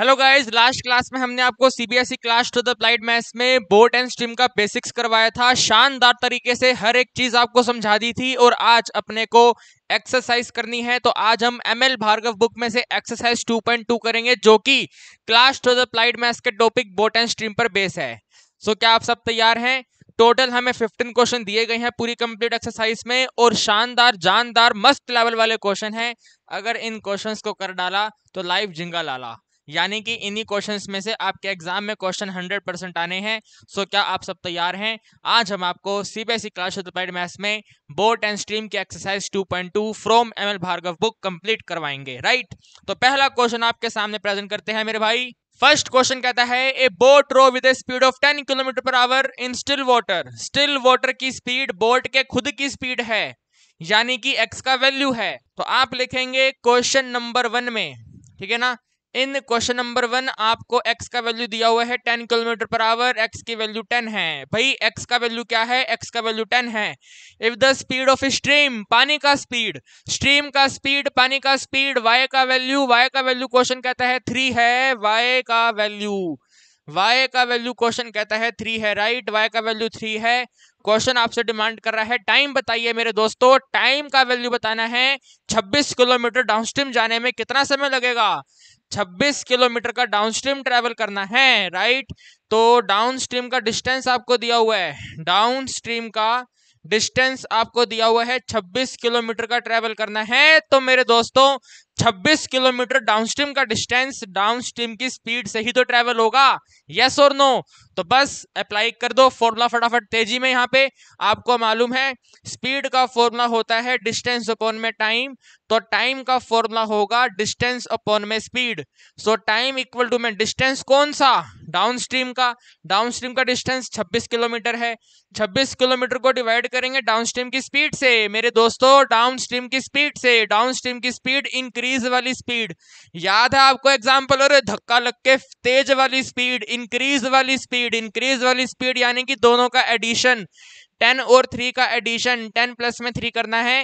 Hello guys last class में हमने आपको CBSE class to the applied maths में बोर्ड एंड स्ट्रीम का बेसिक्स करवाया था शानदार तरीके से हर एक चीज आपको समझा दी थी और आज अपने को एक्सरसाइज करनी है तो आज हम एम एल भार्गव बुक में से एक्सरसाइज 2.2 करेंगे जो कि class to the applied maths के टॉपिक बोर्ड एंड स्ट्रीम पर बेस है सो क्या आप सब तैयार हैं टोटल हमें फिफ्टीन क्वेश्चन दिए गए हैं पूरी कंप्लीट एक्सरसाइज में और शानदार जानदार मस्त लेवल वाले क्वेश्चन हैं अगर इन क्वेश्चंस को कर डाला तो लाइव झिंगा लाला यानी कि इन्हीं क्वेश्चंस में से आपके एग्जाम में क्वेश्चन 100 परसेंट आने हैं सो क्या आप सब तैयार हैं आज हम आपको सीबीएसई क्लास मैथ्स में बोर्ड एंड स्ट्रीम की exercise 2.2 from L Bhargava book complete करवाएंगे राइट तो पहला क्वेश्चन आपके सामने प्रेजेंट करते हैं मेरे भाई फर्स्ट क्वेश्चन कहता है a boat row with speed of 10 kilometre per hour in still water still water की स्पीड बोट के खुद की स्पीड है यानी कि एक्स का वैल्यू है तो आप लिखेंगे क्वेश्चन नंबर वन में ठीक है ना इन क्वेश्चन नंबर वन आपको x का वैल्यू दिया हुआ है ten kilometre per hour x की वैल्यू टेन है भाई x का वैल्यू क्या है x का वैल्यू टेन है if the speed of stream पानी का स्पीड स्ट्रीम का स्पीड पानी का स्पीड y का वैल्यू y का वैल्यू क्वेश्चन कहता है थ्री है y का वैल्यू y का वैल्यू क्वेश्चन कहता है थ्री है राइट right? y का वैल्यू थ्री है क्वेश्चन आपसे डिमांड कर रहा है टाइम बताइए मेरे दोस्तों टाइम का वैल्यू बताना है 26 किलोमीटर डाउनस्ट्रीम जाने में कितना समय लगेगा छब्बीस किलोमीटर का डाउनस्ट्रीम ट्रैवल करना है राइट तो डाउनस्ट्रीम का डिस्टेंस आपको दिया हुआ है डाउनस्ट्रीम का डिस्टेंस आपको दिया हुआ है 26 किलोमीटर का ट्रैवल करना है तो मेरे दोस्तों 26 किलोमीटर डाउनस्ट्रीम का डिस्टेंस डाउनस्ट्रीम की स्पीड से ही तो ट्रेवल होगा यस और नो तो बस अप्लाई कर दो फॉर्मूला फटाफट तेजी में यहाँ पे आपको मालूम है स्पीड का फॉर्मूला होता है डिस्टेंस अपॉन में टाइम तो टाइम का फॉर्मूला होगा डिस्टेंस अपॉन में speed so time equal to में डिस्टेंस कौन सा डाउन का डाउन का डिस्टेंस छब्बीस किलोमीटर है छब्बीस किलोमीटर को डिवाइड करेंगे डाउन की स्पीड से मेरे दोस्तों डाउन की स्पीड से डाउन की स्पीड इंक्रीज इंक्रीज वाली स्पीड याद है आपको एग्जाम्पल और धक्का लग के तेज वाली स्पीड इंक्रीज वाली स्पीड इंक्रीज वाली स्पीड यानी कि दोनों का एडिशन टेन और थ्री का एडिशन टेन प्लस में थ्री करना है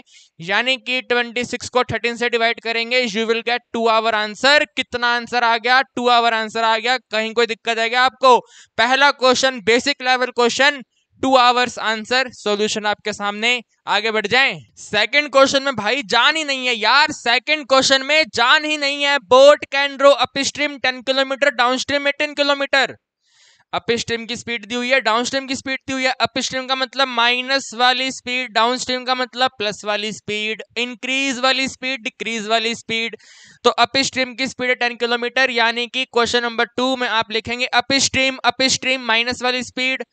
यानी कि ट्वेंटी सिक्स को थर्टीन से डिवाइड करेंगे you will get two hour answer कितना आंसर आ गया टू आवर आंसर आ गया कहीं कोई दिक्कत आ गया आपको पहला question basic level question two hours answer solution आपके सामने आगे बढ़ जाएं सेकंड क्वेश्चन में भाई जान ही नहीं है यार सेकंड क्वेश्चन में जान ही नहीं है boat can row upstream ten kilometre downstream ten kilometre upstream की स्पीड दी हुई है डाउनस्ट्रीम की स्पीड दी हुई है अपस्ट्रीम का मतलब माइनस वाली स्पीड डाउनस्ट्रीम का मतलब प्लस वाली स्पीड इंक्रीज वाली स्पीड डिक्रीज वाली स्पीड तो अपस्ट्रीम की स्पीड है टेन किलोमीटर यानी कि क्वेश्चन नंबर टू में आप लिखेंगे अपस्ट्रीम अपस्ट्रीम माइनस वाली स्पीड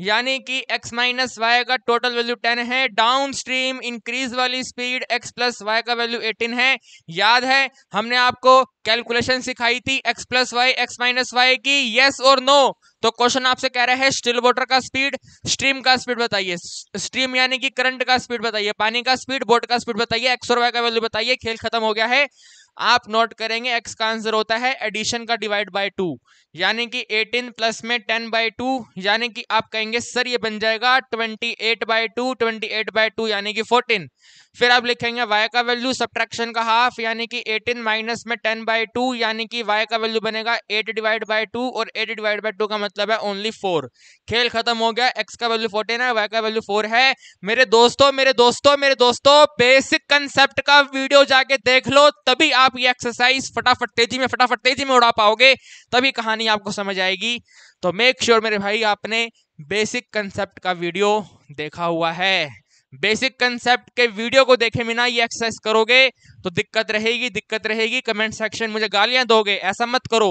यानी कि x माइनस वाई का टोटल वैल्यू 10 है डाउन स्ट्रीम इंक्रीज वाली स्पीड x प्लस वाई का वैल्यू 18 है याद है हमने आपको कैलकुलेशन सिखाई थी x plus y x minus y की यस और नो तो क्वेश्चन आपसे कह रहा है स्टिल वोटर का स्पीड स्ट्रीम का स्पीड बताइए स्ट्रीम यानी कि करंट का स्पीड बताइए पानी का स्पीड बोट का स्पीड बताइए एक्स और वाई का वैल्यू बताइए खेल खत्म हो गया है आप नोट करेंगे एक्स का आंसर होता है एडिशन का डिवाइड बाय टू यानी कि एटीन प्लस में टेन बाई टू यानी कि आप कहेंगे सर ये बन जाएगा twenty eight by two twenty eight by two यानी कि 14 फिर आप लिखेंगे y का वैल्यू सब्ट्रैक्शन का हाफ यानी कि 18 माइनस में टेन बाई टू यानी कि वाई का वैल्यू बनेगा एट डिवाइड बाई टू और एट डिवाइड बाई टू का मतलब है ओनली फोर खेल खत्म हो गया एक्स का वैल्यू फोर्टीन है वाई का वैल्यू फोर है मेरे दोस्तों मेरे दोस्तों मेरे दोस्तों बेसिक कंसेप्ट का वीडियो जाके देख लो तभी आप ये एक्सरसाइज फटाफट तेजी में फटाफट तेजी में उड़ा पाओगे तभी कहानी आपको समझ आएगी तो मेक श्योर sure मेरे भाई आपने बेसिक कंसेप्ट का वीडियो देखा हुआ है बेसिक कंसेप्ट के वीडियो को देखे बिना ये एक्सरसाइज करोगे तो दिक्कत रहेगी दिक्कत रहेगी कमेंट सेक्शन मुझे गालियां दोगे ऐसा मत करो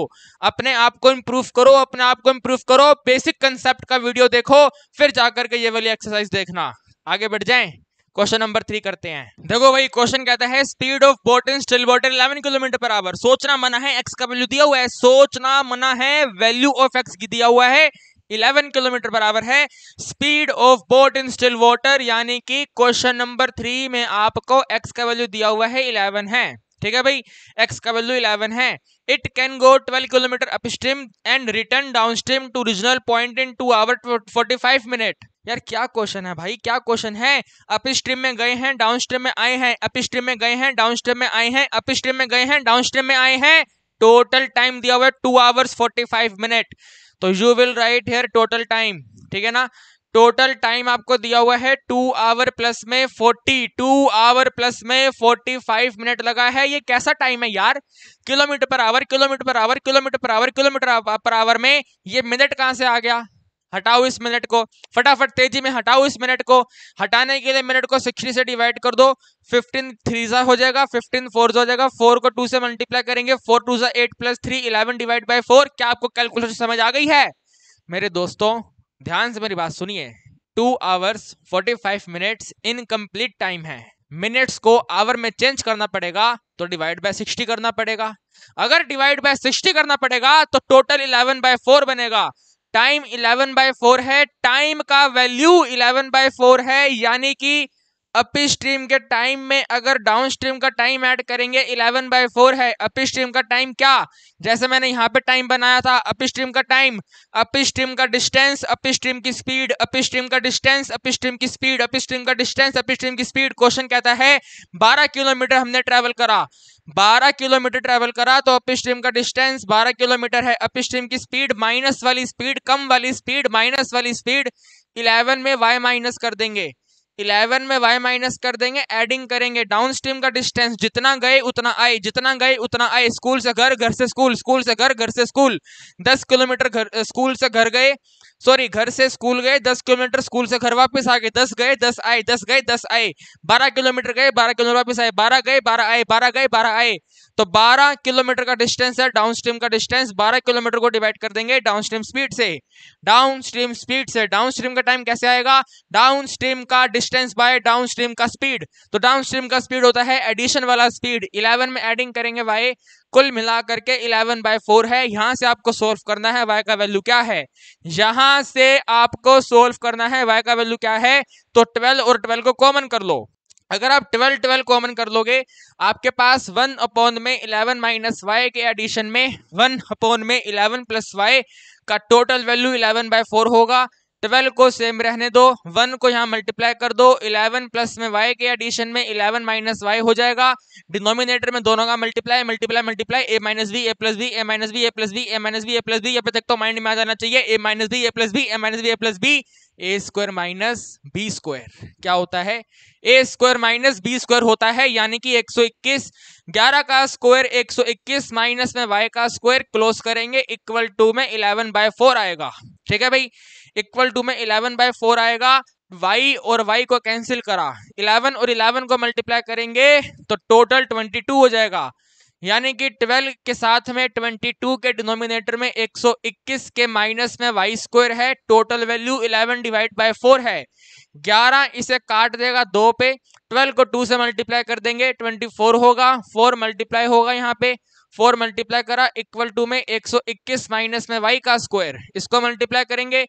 अपने आप को इम्प्रूव करो अपने आप को इम्प्रूव करो बेसिक कंसेप्ट का वीडियो देखो फिर जाकर के ये वाली एक्सरसाइज देखना आगे बढ़ जाएं क्वेश्चन नंबर थ्री करते हैं देखो भाई क्वेश्चन कहता है speed of boat in still water eleven kilometre per hour सोचना मना है एक्स का वैल्यू दिया हुआ है सोचना मना है वैल्यू ऑफ एक्स की दिया हुआ है 11 किलोमीटर पर आवर है speed of boat in still water यानी कि क्वेश्चन नंबर थ्री में आपको एक्स का वैल्यू दिया हुआ है 11 है ठीक है भाई एक्स का वैल्यू 11 है it can go 12 kilometre upstream and return downstream to regional point in two hour 45 minute यार क्या क्वेश्चन है भाई क्या क्वेश्चन है अप स्ट्रीम में गए हैं डाउन स्ट्रीम में आए हैं अप स्ट्रीम में गए हैं डाउन स्ट्रीम में आए हैं अप स्ट्रीम में गए हैं डाउन स्ट्रीम में आए हैं टोटल टाइम दिया हुआ है two hours forty five minute तो you will write here total time ठीक है ना टोटल टाइम आपको दिया हुआ है टू आवर प्लस में फोर्टी टू आवर प्लस में फोर्टी फाइव मिनट लगा है ये कैसा टाइम है यार kilometre per hour kilometre per hour kilometre per hour kilometre per hour में ये मिनट कहाँ से आ गया हटाओ इस मिनट को फटाफट तेजी में हटाओ इस मिनट को हटाने के लिए मिनट को सिक्सटी से डिवाइड कर दो फिफ्टीन थ्री सा हो जाएगा फिफ्टीन फोर हो जाएगा फोर को टू से मल्टीप्लाई करेंगे फोर टू सा eight plus three eleven divide by four क्या आपको कैलकुलेशन समझ आ गई है मेरे दोस्तों ध्यान से मेरी बात सुनिए two hours forty five minutes incomplete time है मिनट्स को आवर में चेंज करना पड़ेगा तो डिवाइड बाय सिक्सटी करना पड़ेगा अगर डिवाइड बाय सिक्सटी करना पड़ेगा तो टोटल इलेवन बाय फोर बनेगा टाइम 11 बाय फोर है टाइम का वैल्यू 11 बाय फोर है यानी कि अप स्ट्रीम के टाइम में अगर डाउन स्ट्रीम का टाइम ऐड करेंगे 11 बाय फोर है अप स्ट्रीम का टाइम क्या जैसे मैंने यहाँ पे टाइम बनाया था अप स्ट्रीम का टाइम अप स्ट्रीम का डिस्टेंस अप स्ट्रीम की स्पीड अप स्ट्रीम का डिस्टेंस अप स्ट्रीम की स्पीड अप स्ट्रीम का डिस्टेंस अप स्ट्रीम की स्पीड क्वेश्चन कहता है बारह किलोमीटर हमने ट्रेवल करा 12 किलोमीटर ट्रैवल करा तो अपी स्ट्रीम का डिस्टेंस 12 किलोमीटर है अप स्ट्रीम की स्पीड माइनस वाली स्पीड कम वाली स्पीड माइनस वाली स्पीड इलेवन में वाई माइनस कर देंगे इलेवन में वाई माइनस कर देंगे एडिंग करेंगे डाउन स्ट्रीम का डिस्टेंस जितना गए उतना आए जितना गए उतना आए स्कूल से घर घर से स्कूल स्कूल से घर घर से स्कूल दस किलोमीटर घर स्कूल से घर गए सॉरी घर से स्कूल गए दस किलोमीटर स्कूल से घर वापस आ गए दस गए दस आए दस गए दस आए बारह किलोमीटर गए बारह किलोमीटर वापस आए बारह गए बारह आए बारह गए बारह आए तो 12 किलोमीटर का डिस्टेंस है डाउन स्ट्रीम का डिस्टेंस 12 किलोमीटर को डिवाइड कर देंगे डाउन स्ट्रीम स्पीड से डाउन स्ट्रीम स्पीड से डाउन स्ट्रीम का टाइम कैसे आएगा डाउन स्ट्रीम का डिस्टेंस बाय डाउन स्ट्रीम का स्पीड तो डाउन स्ट्रीम का स्पीड होता है एडिशन वाला स्पीड इलेवन में एडिंग करेंगे वाई कुल मिला करके इलेवन बाय फोर है यहाँ से आपको सोल्व करना है वाई का वैल्यू क्या है यहाँ से आपको सोल्व करना है वाई का वैल्यू क्या है तो ट्वेल्व और ट्वेल्व को कॉमन कर लो अगर आप ट्वेल्व ट्वेल्व कॉमन कर लोगे आपके पास वन अपॉन में इलेवन माइनस वाई के एडिशन में वन अपॉन में इलेवन प्लस वाई का total value eleven by four होगा ट्वेल्व को सेम रहने दो वन को यहाँ मल्टीप्लाई कर दो इलेवन प्लस में वाई के एडिशन में इलेवन माइनस वाई हो जाएगा डिनोमिनेटर में दोनों का मल्टीप्लाई मल्टीप्लाई मल्टीप्लाई ए माइनस बी ए प्लस बी ए माइनस बी ए प्लस बी ए माइनस बी ए प्लस बी यहाँ पे तक तो माइंड में आ जाना चाहिए A minus B A plus B A minus B A plus B A square minus B square क्या होता है A square minus B square होता है यानी कि 121 11 का स्क्वायर 121 माइनस में वाई का स्क्वायर क्लोज करेंगे इक्वल टू में इलेवन बाय फोर आएगा ठीक है भाई इक्वल टू में इलेवन बाय फोर आएगा y और y को कैंसिल करा 11 और 11 को मल्टीप्लाई करेंगे तो टोटल 22 हो जाएगा यानी कि 12 के साथ में 22 के डिनोमिनेटर में 121 के माइनस में वाई स्क्वायर है टोटल वैल्यू 11 डिवाइड बाय 4 है 11 इसे काट देगा दो पे 12 को 2 से मल्टीप्लाई कर देंगे 24 होगा 4 मल्टीप्लाई होगा यहाँ पे 4 मल्टीप्लाई करा इक्वल टू में 121 माइनस में वाई का स्क्वायर इसको मल्टीप्लाई करेंगे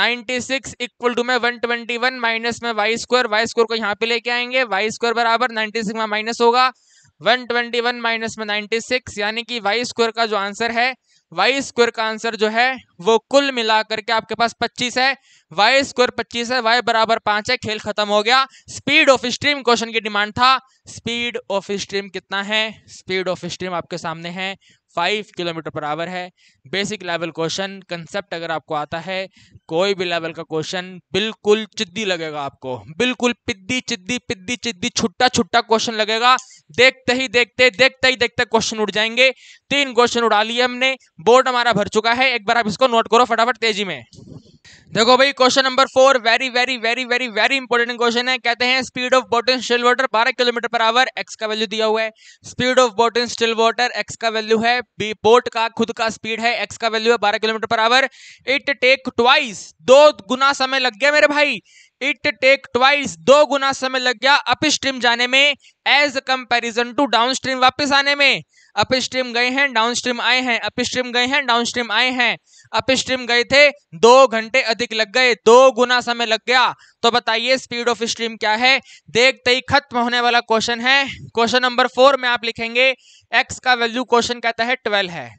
96 इक्वल टू में 121 माइनस में वाई स्क्वायर वाई स्क्वायर को यहाँ पे लेके आएंगे वाई स्क्वायर बराबर 96 में माइनस होगा वन ट्वेंटी वन माइनस में सिक्स यानी कि वाई स्क्वायर का जो आंसर है वाई स्क्वायर का आंसर जो है वो कुल मिला करके आपके पास पच्चीस है वाई स्क्वायर पच्चीस है वाई बराबर पांच है खेल खत्म हो गया स्पीड ऑफ स्ट्रीम क्वेश्चन की डिमांड था स्पीड ऑफ स्ट्रीम कितना है स्पीड ऑफ स्ट्रीम आपके सामने है फाइव किलोमीटर पर आवर है बेसिक लेवल क्वेश्चन कंसेप्ट अगर आपको आता है कोई भी लेवल का क्वेश्चन बिल्कुल चिद्दी लगेगा आपको बिल्कुल पिद्दी चिद्दी पिद्दी चिद्दी छुट्टा छुट्टा क्वेश्चन लगेगा देखते ही देखते देखते ही देखते क्वेश्चन उठ जाएंगे तीन क्वेश्चन उड़ा लिए हमने बोर्ड हमारा भर चुका है एक बार आप इसको नोट करो फटाफट तेजी में देखो भाई question number four very very very very very important question है कहते हैं speed of boat still water बारह किलोमीटर पर आवर एक्स का वैल्यू दिया हुआ है speed of boat still water x का वैल्यू है बी बोट का खुद का स्पीड है एक्स का वैल्यू है बारह kilometre per hour it take twice दो गुना समय लग गया मेरे भाई इट टेक ट्वाइस दो गुना समय लग गया अपस्ट्रीम जाने में as comparison to downstream वापस आने में अपस्ट्रीम गए हैं डाउन स्ट्रीम आए हैं अप स्ट्रीम गए हैं डाउन स्ट्रीम आए हैं अपस्ट्रीम गए थे दो घंटे अधिक लग गए दो गुना समय लग गया तो बताइए स्पीड ऑफ स्ट्रीम क्या है देखते ही खत्म होने वाला क्वेश्चन है क्वेश्चन नंबर फोर में आप लिखेंगे एक्स का वैल्यू क्वेश्चन कहता है ट्वेल्व है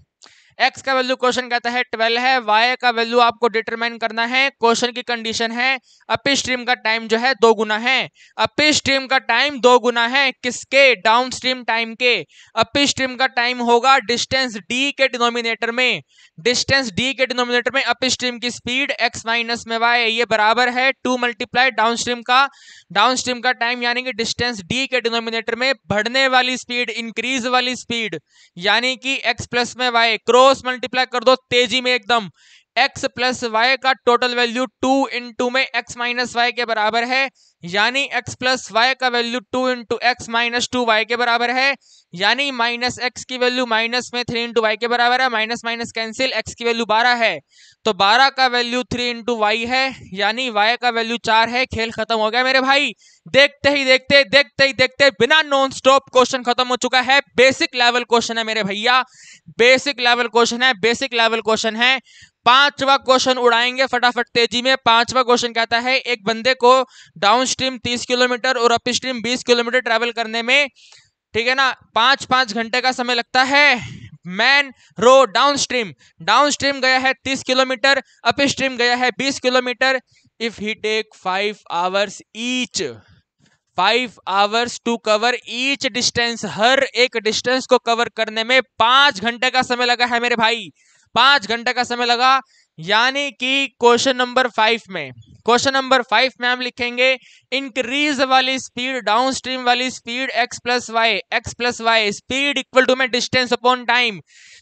एक्स का वैल्यू क्वेश्चन कहता है ट्वेल्व है वाई का वैल्यू आपको डिटरमाइन करना है क्वेश्चन की कंडीशन है अपी स्ट्रीम का टाइम जो है दो गुना है अपी स्ट्रीम का टाइम दो गुना है किसके डाउन स्ट्रीम टाइम के अपी स्ट्रीम का टाइम होगा डिस्टेंस डी के डिनोमिनेटर में डिस्टेंस डी के डिनोमिनेटर में अपी स्ट्रीम की स्पीड एक्स माइनस में वाई ये बराबर है टू मल्टीप्लाई डाउन स्ट्रीम का डाउन स्ट्रीम का टाइम यानी कि डिस्टेंस डी के डिनोमिनेटर में बढ़ने वाली स्पीड इंक्रीज वाली स्पीड यानी कि एक्स प्लस में वाई क्रो क्रॉस मल्टीप्लाई कर दो तेजी में एकदम एक्स प्लस वाई का टोटल वैल्यू टू इंटू में एक्स माइनस वाई के बराबर है यानी एक्स प्लस वाई का value two into x minus two y के बराबर है यानी माइनस एक्स की वैल्यू माइनस में थ्री इंटू वाई के बराबर है माइनस माइनस कैंसिल एक्स की वैल्यू बारह है तो बारह का वैल्यू थ्री इंटू वाई है यानी वाई का वैल्यू चार है खेल खत्म हो गया मेरे भाई देखते ही देखते देखते ही देखते बिना नॉन स्टॉप क्वेश्चन खत्म हो चुका है बेसिक लेवल क्वेश्चन है मेरे भैया बेसिक लेवल क्वेश्चन है बेसिक लेवल क्वेश्चन है पांचवा क्वेश्चन उड़ाएंगे फटाफट तेजी में पांचवा क्वेश्चन कहता है एक बंदे को डाउन स्ट्रीम तीस किलोमीटर और अप स्ट्रीम बीस किलोमीटर ट्रैवल करने में ठीक है ना पांच पांच घंटे का समय लगता है man row downstream downstream गया है तीस किलोमीटर अप स्ट्रीम गया है बीस kilometre if he take five hours each five hours to cover each distance हर एक डिस्टेंस को कवर करने में पांच घंटे का समय लगा है मेरे भाई पांच घंटे का समय लगा यानी कि क्वेश्चन नंबर फाइव में क्वेश्चन नंबर फाइव में हम लिखेंगे इंक्रीज वाली स्पीड डाउनस्ट्रीम वाली speed x plus y x plus y speed equal to में डिस्टेंस अपॉन टाइम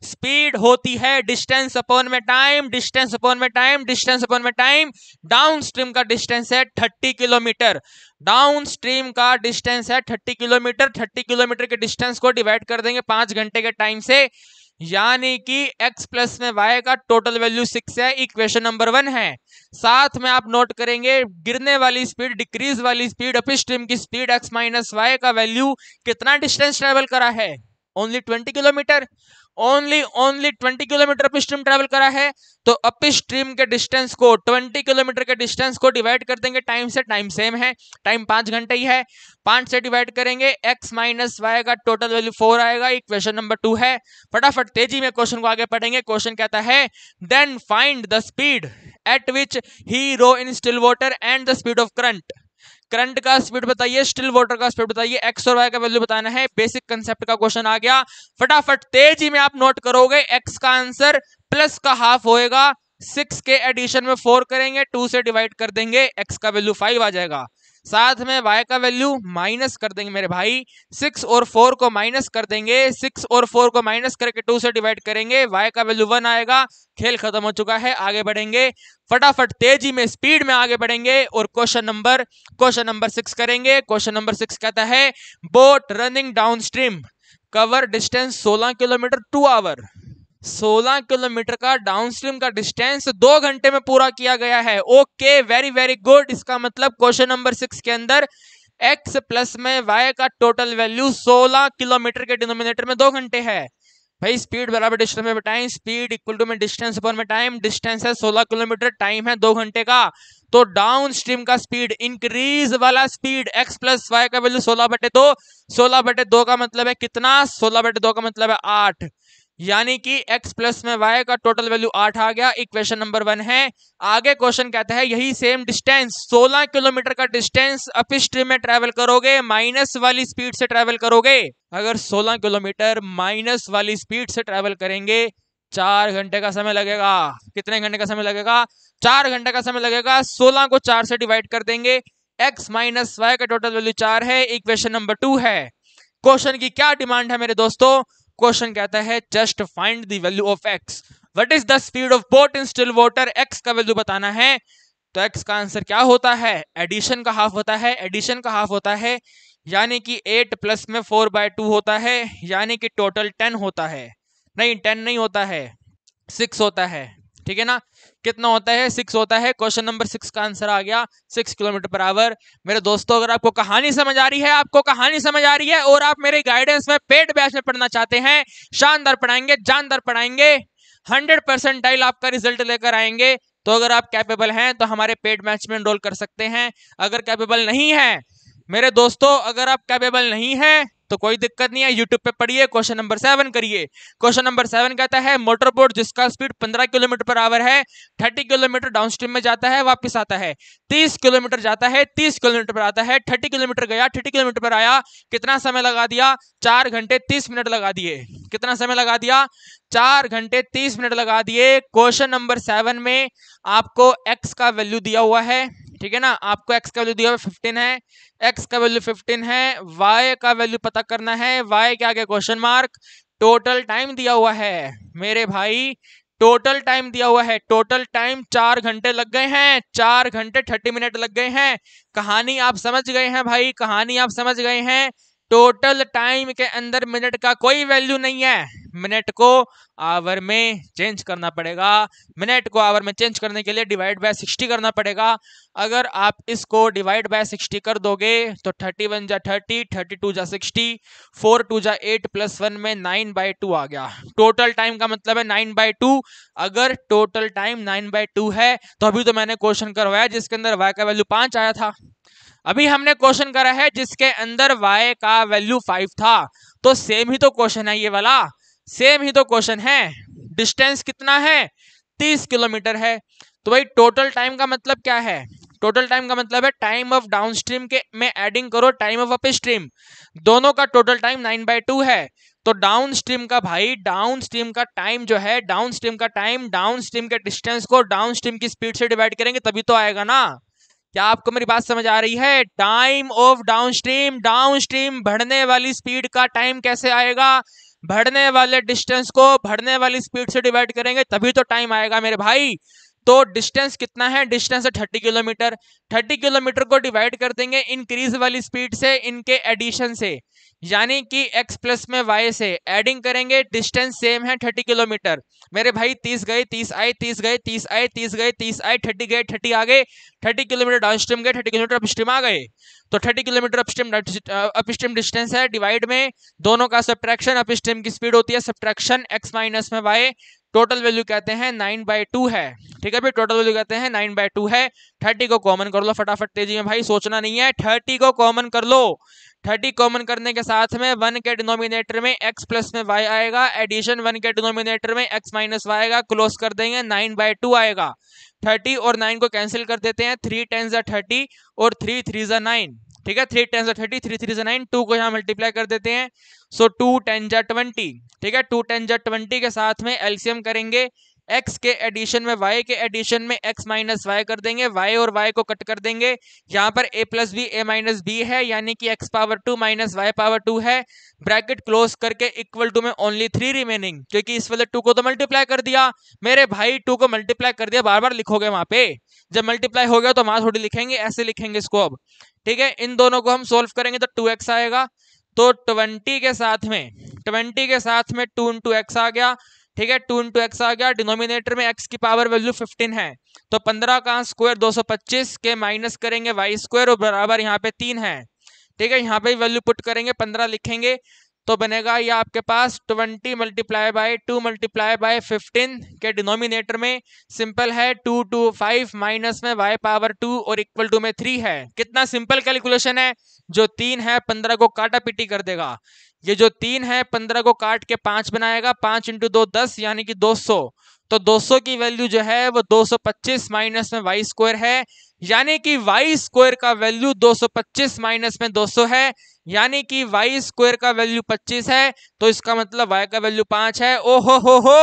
स्पीड होती है डिस्टेंस अपॉन में टाइम डिस्टेंस अपॉन में टाइम डिस्टेंस अपॉन में टाइम डाउनस्ट्रीम का डिस्टेंस है थर्टी किलोमीटर डाउन का डिस्टेंस है थर्टी किलोमीटर थर्टी किलोमीटर के डिस्टेंस को डिवाइड कर देंगे पांच घंटे के टाइम से यानी कि x प्लस में y का टोटल वैल्यू सिक्स है इक्वेशन नंबर वन है साथ में आप नोट करेंगे गिरने वाली स्पीड डिक्रीज वाली स्पीड अपी स्ट्रीम की स्पीड x माइनस वाई का वैल्यू कितना डिस्टेंस ट्रेवल करा है only twenty kilometre only only 20 kilometre upstream travel करा है तो अपी स्ट्रीम के डिस्टेंस को 20 किलोमीटर के डिस्टेंस को डिवाइड कर देंगे टाइम से टाइम सेम है टाइम पांच घंटे ही है पांच से डिवाइड करेंगे एक्स माइनस वाई का टोटल वैल्यू फोर आएगा इक्वेशन क्वेश्चन नंबर टू है फटाफट तेजी में क्वेश्चन को आगे पढ़ेंगे क्वेश्चन कहता है then find the speed at which he row in still water and the speed of current current का स्पीड बताइए स्टिल वाटर का स्पीड बताइए एक्स और वाई का वैल्यू बताना है बेसिक कंसेप्ट का क्वेश्चन आ गया फटाफट तेजी में आप नोट करोगे एक्स का आंसर प्लस का हाफ होएगा सिक्स के एडिशन में फोर करेंगे टू से डिवाइड कर देंगे एक्स का वैल्यू फाइव आ जाएगा साथ में वाई का वैल्यू माइनस कर देंगे मेरे भाई सिक्स और फोर को माइनस कर देंगे सिक्स और फोर को माइनस करके टू से डिवाइड करेंगे वाई का वैल्यू वन आएगा खेल खत्म हो चुका है आगे बढ़ेंगे फटाफट तेजी में स्पीड में आगे बढ़ेंगे और question number question number six करेंगे क्वेश्चन नंबर सिक्स कहता है boat running downstream cover distance सोलह किलोमीटर टू आवर सोलह किलोमीटर का डाउनस्ट्रीम का डिस्टेंस दो घंटे में पूरा किया गया है ओके वेरी वेरी गुड इसका मतलब क्वेश्चन नंबर सिक्स के अंदर एक्स प्लस में वाई का टोटल वैल्यू सोलह किलोमीटर के डिनोमिनेटर में दो घंटे है भाई स्पीड बराबर डिस्टेंस में टाइम स्पीड इक्वल टू में डिस्टेंस पर में टाइम डिस्टेंस है सोलह किलोमीटर टाइम है दो घंटे का तो डाउन स्ट्रीम का स्पीड इंक्रीज वाला स्पीड एक्स प्लस वाई का वैल्यू सोलह बटे दो सोलह बटे दो का मतलब है कितना सोलह बटे दो का मतलब है आठ यानी कि x प्लस में y का टोटल वैल्यू आठ आ गया इक्वेशन नंबर वन है आगे क्वेश्चन कहता है यही सेम डिस्टेंस सोलह किलोमीटर का डिस्टेंस अप में ट्रेवल करोगे माइनस वाली स्पीड से ट्रेवल करोगे अगर सोलह किलोमीटर माइनस वाली स्पीड से ट्रेवल करेंगे चार घंटे का समय लगेगा कितने घंटे का समय लगेगा चार घंटे का समय लगेगा सोलह को चार से डिवाइड कर देंगे एक्स माइनस वाई का टोटल वैल्यू चार है इक्वेशन नंबर टू है क्वेश्चन की क्या डिमांड है मेरे दोस्तों क्वेश्चन कहता है just find the value of x what is the speed of boat in still water x का वैल्यू बताना है तो एक्स का आंसर क्या होता है एडिशन का हाफ होता है एडिशन का हाफ होता है यानी कि एट प्लस में फोर बाय टू होता है यानी कि टोटल टेन होता है नहीं टेन नहीं होता है सिक्स होता है ठीक है ना कितना होता है सिक्स होता है क्वेश्चन नंबर सिक्स का आंसर आ गया सिक्स किलोमीटर पर आवर मेरे दोस्तों अगर आपको कहानी समझ आ रही है आपको कहानी समझ आ रही है और आप मेरे गाइडेंस में पेड बैच में पढ़ना चाहते हैं शानदार पढ़ाएंगे जानदार पढ़ाएंगे हंड्रेड परसेंट आपका रिजल्ट लेकर आएंगे तो अगर आप कैपेबल हैं तो हमारे पेड मैच में एनरोल कर सकते हैं अगर कैपेबल नहीं है मेरे दोस्तों अगर आप कैपेबल नहीं हैं तो कोई दिक्कत नहीं है यूट्यूब पे पढ़िए क्वेश्चन नंबर सेवन करिए क्वेश्चन नंबर सेवन कहता है मोटर जिसका स्पीड पंद्रह किलोमीटर पर आवर है थर्टी किलोमीटर डाउनस्ट्रीम में जाता है वापस आता है तीस किलोमीटर जाता है तीस किलोमीटर पर आता है थर्टी किलोमीटर गया थर्टी किलोमीटर पर आया कितना समय लगा दिया चार घंटे तीस मिनट लगा दिए कितना समय लगा दिया चार घंटे तीस मिनट लगा दिए क्वेश्चन नंबर सेवन में आपको एक्स का वैल्यू दिया हुआ है ठीक है ना आपको एक्स का वैल्यू दिया हुआ फिफ्टीन है एक्स का वैल्यू फिफ्टीन है वाई का वैल्यू पता करना है वाई के आगे क्वेश्चन मार्क टोटल टाइम दिया हुआ है मेरे भाई टोटल टाइम दिया हुआ है टोटल टाइम चार घंटे लग गए हैं चार घंटे थर्टी मिनट लग गए हैं कहानी आप समझ गए हैं भाई कहानी आप समझ गए हैं टोटल टाइम के अंदर मिनट का कोई वैल्यू नहीं है मिनट को आवर में चेंज करना पड़ेगा मिनट को आवर में चेंज करने के लिए डिवाइड बाय सिक्सटी करना पड़ेगा अगर आप इसको डिवाइड बाय सिक्सटी कर दोगे तो थर्टी वन जा थर्टी थर्टी टू जा सिक्सटी फोर टू जा एट प्लस वन में नाइन बाई टू आ गया टोटल टाइम का मतलब है नाइन बाई टू अगर total time nine by two है तो अभी तो मैंने क्वेश्चन करवाया जिसके अंदर वाई का वैल्यू पाँच आया था अभी हमने क्वेश्चन करा है जिसके अंदर वाई का वैल्यू फाइव था तो सेम ही तो क्वेश्चन है ये वाला सेम ही तो क्वेश्चन है डिस्टेंस कितना है तीस किलोमीटर है तो भाई टोटल टाइम का मतलब क्या है टोटल टाइम का मतलब है टाइम ऑफ डाउन स्ट्रीम के में एडिंग करो टाइम ऑफ अप स्ट्रीम दोनों का total time nine by two है तो डाउन स्ट्रीम का भाई डाउन स्ट्रीम का टाइम जो है डाउन स्ट्रीम का टाइम डाउन स्ट्रीम के डिस्टेंस को डाउन स्ट्रीम की स्पीड से डिवाइड करेंगे तभी तो आएगा ना क्या आपको मेरी बात समझ आ रही है time of downstream downstream बढ़ने वाली स्पीड का टाइम कैसे आएगा बढ़ने वाले डिस्टेंस को बढ़ने वाली स्पीड से डिवाइड करेंगे तभी तो टाइम आएगा मेरे भाई तो डिस्टेंस कितना है डिस्टेंस है थर्टी किलोमीटर थर्टी किलोमीटर को डिवाइड कर देंगे इंक्रीज वाली स्पीड से इनके एडिशन से यानी कि एक्स प्लस में वाई से एडिंग करेंगे डिस्टेंस सेम है थर्टी किलोमीटर मेरे भाई तीस गए तीस आए तीस गए तीस आए तीस गए तीस आए थर्टी गए थर्टी आ गए थर्टी किलोमीटर डाउन स्ट्रीम गए थर्टी किलोमीटर अपस्ट्रीम आ गए तो thirty kilometre upstream upstream distance है डिवाइड में दोनों का सब्ट्रैक्शन अपस्ट्रीम की स्पीड होती है सब्ट्रैक्शन एक्स माइनस में वाई टोटल वैल्यू कहते हैं नाइन बाई टू है ठीक है भाई टोटल वैल्यू कहते हैं नाइन बाई टू है थर्टी को कॉमन कर लो फटाफट तेजी में भाई सोचना नहीं है थर्टी को कॉमन कर लो थर्टी कॉमन करने के साथ में वन के डिनोमिनेटर में एक्स प्लस में वाई आएगा एडिशन वन के डिनोमिनेटर में एक्स माइनस वाई आएगा क्लोज कर देंगे नाइन बाई टू आएगा थर्टी और नाइन को कैंसिल कर देते हैं थ्री टेन ज़ा थर्टी और थ्री थ्री ज़ा नाइन ठीक है three ten thirty three three से नाइन टू को यहाँ मल्टीप्लाई कर देते हैं सो टू टेन जा ट्वेंटी ठीक है टू टेन जा ट्वेंटी के साथ में एल्सियम करेंगे x के एडिशन में y के एडिशन में x माइनस वाई कर देंगे y और y को कट कर देंगे यहाँ पर a plus B A minus b है यानी कि x power two minus y power two है ब्रैकेट क्लोज करके इक्वल टू में ओनली थ्री रिमेनिंग क्योंकि इस वाले टू को तो मल्टीप्लाई कर दिया मेरे भाई टू को मल्टीप्लाई कर दिया बार बार लिखोगे वहां पे जब मल्टीप्लाई हो गया तो वहां थोड़ी लिखेंगे ऐसे लिखेंगे इसको अब ठीक है इन दोनों को हम सोल्व करेंगे तो टू एक्स आएगा तो ट्वेंटी के साथ में ट्वेंटी के साथ में टू इंटू एक्स आ गया ठीक है टू इंटू एक्स आ गया डिनोमिनेटर में एक्स की पावर वैल्यू फिफ्टीन है तो पंद्रह का स्क्वायर दो सौ पच्चीस के माइनस करेंगे वाई स्क्वायर और बराबर यहाँ पे तीन है ठीक है यहाँ पे वैल्यू पुट करेंगे पंद्रह लिखेंगे तो बनेगा ये आपके पास twenty multiply by two multiply by fifteen के डिनोमिनेटर में सिंपल है टू टू फाइव माइनस में वाई पावर टू और इक्वल टू में थ्री है कितना सिंपल कैलकुलेशन है जो तीन है पंद्रह को काटा पिटी कर देगा ये जो तीन है पंद्रह को काट के पांच बनाएगा पांच इंटू दो दस यानी कि दो सो तो 200 की वैल्यू जो है वो 225 माइनस में वाई स्क्वायर है यानी कि वाई स्क्वायर का वैल्यू पच्चीस माइनस में सौ है यानी कि वाई स्क्वायर का वैल्यू पच्चीस है तो इसका मतलब वाई का वैल्यू पांच है ओ हो हो हो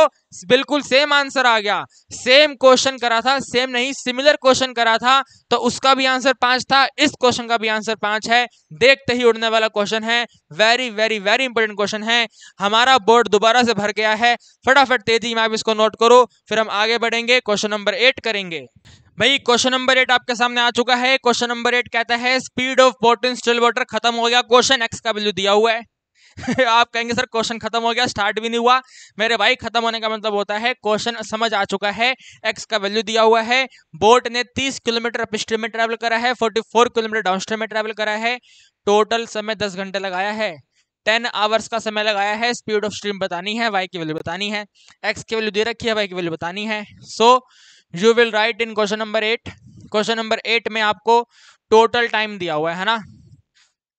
बिल्कुल सेम आंसर आ गया सेम क्वेश्चन करा था सेम नहीं सिमिलर क्वेश्चन करा था तो उसका भी आंसर पांच था इस क्वेश्चन का भी आंसर पांच है देखते ही उड़ने वाला क्वेश्चन है very very very important question है हमारा बोर्ड दोबारा से भर गया है फटाफट तेजी में आप इसको नोट करो फिर हम आगे बढ़ेंगे क्वेश्चन नंबर एट करेंगे भाई क्वेश्चन नंबर एट आपके सामने आ चुका है क्वेश्चन नंबर एट कहता है speed of in still water खत्म हो गया क्वेश्चन एक्स का वैल्यू दिया हुआ है आप कहेंगे सर क्वेश्चन खत्म हो गया स्टार्ट भी नहीं हुआ मेरे भाई खत्म होने का मतलब होता है क्वेश्चन समझ आ चुका है एक्स का वैल्यू दिया हुआ है बोट ने 30 किलोमीटर अपस्ट्रीम में ट्रैवल करा है 44 किलोमीटर डाउनस्ट्रीम में ट्रैवल करा है टोटल समय 10 घंटे लगाया है 10 आवर्स का समय लगाया है स्पीड ऑफ स्ट्रीम बतानी है वाई की वैल्यू बतानी है एक्स की वैल्यू दे रखी है वाई की वैल्यू बतानी है so so, you will write in question number eight question number eight में आपको टोटल टाइम दिया हुआ है ना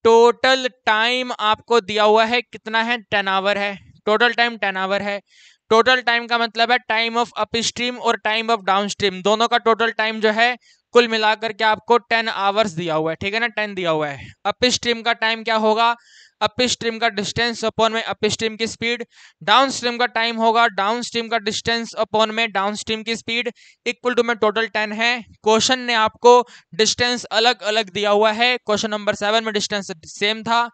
टोटल टाइम आपको दिया हुआ है कितना है टेन आवर है टोटल टाइम टेन आवर है टोटल टाइम का मतलब है टाइम ऑफ अप स्ट्रीम और टाइम ऑफ डाउन स्ट्रीम दोनों का टोटल टाइम जो है कुल मिलाकर के आपको टेन आवर्स दिया हुआ है ठीक है ना टेन दिया हुआ है अप स्ट्रीम का टाइम क्या होगा अप्रीम का डिस्टेंस अपॉन में अप स्ट्रीम की स्पीड डाउन स्ट्रीम का टाइम होगा डाउन स्ट्रीम का डिस्टेंस अपॉन में डाउन स्ट्रीम की स्पीड इक्वल टू में टोटल टेन है क्वेश्चन ने आपको डिस्टेंस अलग अलग दिया हुआ है क्वेश्चन नंबर सेवन में डिस्टेंस सेम था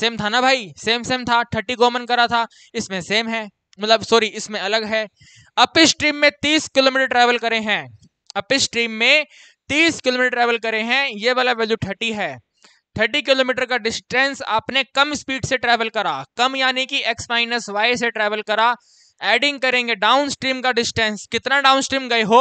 सेम था ना भाई सेम सेम था थर्टी कॉमन करा था इसमें सेम है मतलब सॉरी इसमें अलग है अप स्ट्रीम में तीस किलोमीटर ट्रेवल करे हैं अप स्ट्रीम में तीस किलोमीटर ट्रेवल करे हैं ये वाला वैल्यू थर्टी है थर्टी किलोमीटर का डिस्टेंस आपने कम स्पीड से ट्रेवल करा कम यानी कि एक्स माइनस वाई से ट्रेवल करा एडिंग करेंगे डाउन स्ट्रीम का डिस्टेंस कितना डाउन स्ट्रीम गए हो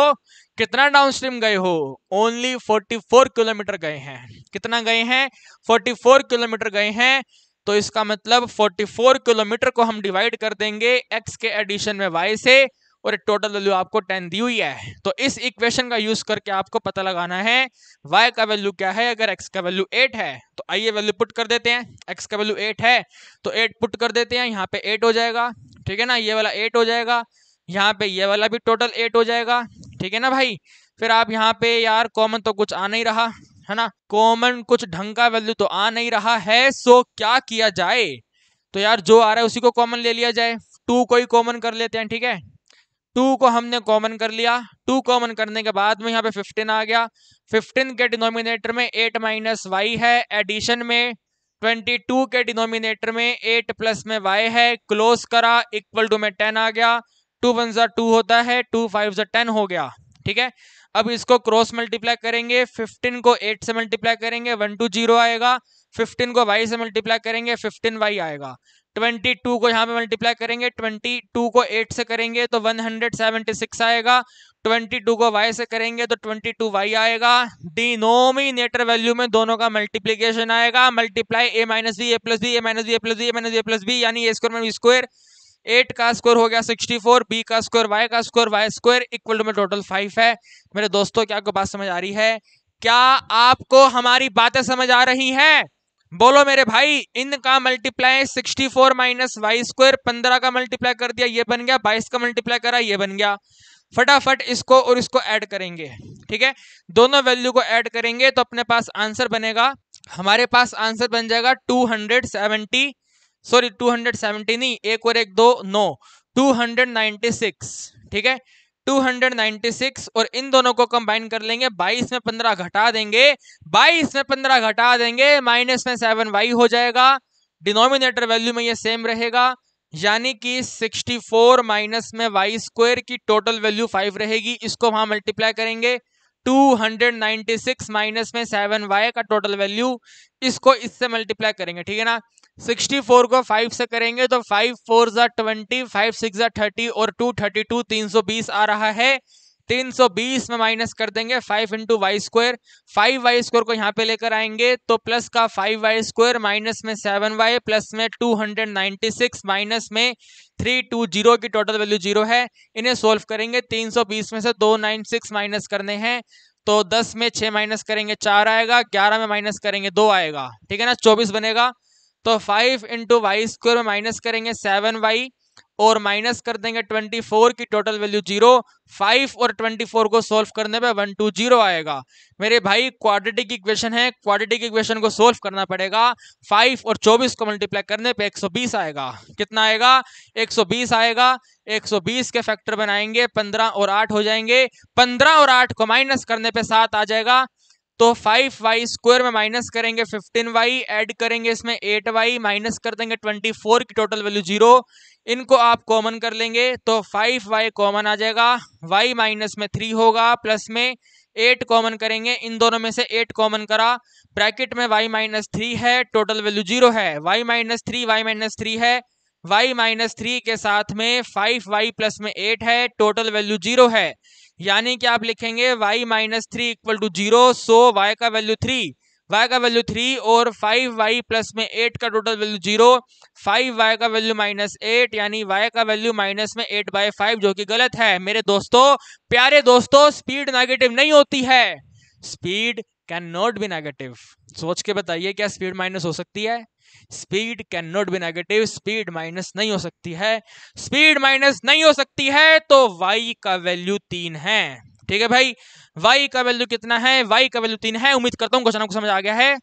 कितना डाउन स्ट्रीम गए हो ओनली 44 किलोमीटर गए हैं कितना गए हैं 44 किलोमीटर गए हैं तो इसका मतलब 44 किलोमीटर को हम डिवाइड कर देंगे एक्स के एडिशन में वाई से और टोटल वैल्यू आपको टेन दी हुई है तो इस इक्वेशन का यूज करके आपको पता लगाना है वाई का वैल्यू क्या है अगर एक्स का वैल्यू एट है तो आइए वैल्यू पुट कर देते हैं एक्स का वैल्यू एट है तो एट पुट कर देते हैं यहाँ पे एट हो जाएगा ठीक है ना ये वाला एट हो जाएगा यहाँ पे ये वाला भी टोटल एट हो जाएगा ठीक है ना भाई फिर आप यहाँ पे यार कॉमन तो कुछ आ नहीं रहा है ना कॉमन कुछ ढंग का वैल्यू तो आ नहीं रहा है सो क्या किया जाए तो यार जो आ रहा है उसी को कॉमन ले लिया जाए टू को ही कॉमन कर लेते हैं ठीक है टू को हमने कॉमन कर लिया टू कॉमन करने के बाद में यहाँ पे फिफ्टीन आ गया फिफ्टीन के डिनोमिनेटर में एट माइनस वाई है एडिशन में ट्वेंटी टू के डिनोमिनेटर में एट प्लस में वाई है क्लोज करा इक्वल टू में टेन आ गया टू वन जो टू होता है टू फाइव जो टेन हो गया ठीक है अब इसको क्रॉस मल्टीप्लाई करेंगे फिफ्टीन को एट से मल्टीप्लाई करेंगे वन टू जीरो आएगा फिफ्टीन को वाई से मल्टीप्लाई करेंगे फिफ्टीन वाई आएगा ट्वेंटी टू को यहाँ पे मल्टीप्लाई करेंगे ट्वेंटी टू को एट से करेंगे तो वन हंड्रेड सेवेंटी सिक्स आएगा ट्वेंटी टू को वाई से करेंगे तो ट्वेंटी टू वाई आएगा डिनोमिनेटर वैल्यू में दोनों का मल्टीप्लीकेशन आएगा मल्टीप्लाई ए माइनस बी ए प्लस बी ए माइनस बी ए प्लस बी ए माइनस बी ए प्लस बी यानी ए स्क्वायर में स्क्वायर एट का स्क्वायर हो गया सिक्सटी फोर बी का स्क्वायर वाई का square y square equal to में टोटल फाइव है मेरे दोस्तों क्या आपको बात समझ आ रही है क्या आपको हमारी बातें समझ आ रही हैं बोलो मेरे भाई इनका multiply 64 four minus y square पंद्रह का मल्टीप्लाई कर दिया ये बन गया बाईस का मल्टीप्लाई करा ये बन गया फटाफट इसको और इसको ऐड करेंगे ठीक है दोनों वैल्यू को ऐड करेंगे तो अपने पास आंसर बनेगा हमारे पास आंसर बन जाएगा 270 सॉरी 270 नहीं एक और एक दो नो 296 ठीक है 296 और इन दोनों को कंबाइन कर लेंगे 22 में 15 घटा देंगे 22 में 15 घटा देंगे माइनस में सेवन वाई हो जाएगा डिनोमिनेटर वैल्यू में ये सेम रहेगा यानी कि 64 माइनस में वाई स्क्वायर की टोटल वैल्यू 5 रहेगी इसको वहां मल्टीप्लाई करेंगे 296 माइनस में सेवन वाई का टोटल वैल्यू इसको इससे मल्टीप्लाई करेंगे ठीक है ना सिक्सटी फोर को फाइव से करेंगे तो फाइव फोर ज़ा ट्वेंटी फाइव सिक्स ज़ा थर्टी और टू थर्टी टू तीन सौ बीस आ रहा है तीन सौ बीस में माइनस कर देंगे five into y square five y square को यहाँ पे लेकर आएंगे तो प्लस का फाइव वाई स्क्वायर माइनस में सेवन वाई प्लस में टू हंड्रेड सिक्स माइनस में थ्री टू जीरो की टोटल वैल्यू जीरो है इन्हें सोल्व करेंगे तीन सौ बीस में से दो नाइन सिक्स माइनस करने हैं तो दस में 6 माइनस करेंगे चार आएगा ग्यारह में माइनस करेंगे दो आएगा ठीक है ना चौबीस बनेगा तो फाइव इंटू वाई स्क्वायर में माइनस करेंगे सेवन वाई और माइनस कर देंगे ट्वेंटी फोर की टोटल वैल्यू जीरो फाइव और ट्वेंटी फोर को सोल्व करने पे वन टू जीरो आएगा मेरे भाई क्वाड्रेटिक इक्वेशन है क्वाड्रेटिक इक्वेशन को सोल्व करना पड़ेगा फाइव और चौबीस को मल्टीप्लाई करने पे एक सौ बीस आएगा कितना आएगा एक सौ बीस आएगा एक सौ बीस के फैक्टर बनाएंगे पंद्रह और आठ हो जाएंगे पंद्रह और आठ को माइनस करने पे सात आ जाएगा तो फाइव वाई स्क्वायर में माइनस करेंगे फिफ्टीन वाई एड करेंगे इसमें एट वाई माइनस कर देंगे ट्वेंटी फोर की टोटल वैल्यू जीरो इनको आप कॉमन कर लेंगे तो फाइव वाई कॉमन आ जाएगा वाई माइनस में थ्री होगा प्लस में एट कॉमन करेंगे इन दोनों में से एट कॉमन करा ब्रैकेट में वाई माइनस थ्री है टोटल वैल्यू जीरो है y minus three y minus three है वाई माइनस थ्री के साथ में फाइव वाई प्लस में एट है टोटल वैल्यू जीरो है यानी कि आप लिखेंगे y minus three equal to zero so y का वैल्यू थ्री वाई का वैल्यू थ्री और फाइव वाई प्लस में एट का total value zero five y का वैल्यू माइनस एट यानी वाई का वैल्यू माइनस में एट बाय फाइव जो कि गलत है मेरे दोस्तों प्यारे दोस्तों स्पीड नेगेटिव नहीं होती है speed can not be negative सोच के बताइए क्या स्पीड माइनस हो सकती है speed can not be negative speed minus नहीं हो सकती है स्पीड माइनस नहीं हो सकती है तो वाई का वैल्यू तीन है ठीक है भाई वाई का वैल्यू कितना है वाई का वैल्यू तीन है उम्मीद करता हूँ क्वेश्चन आपको समझ आ गया है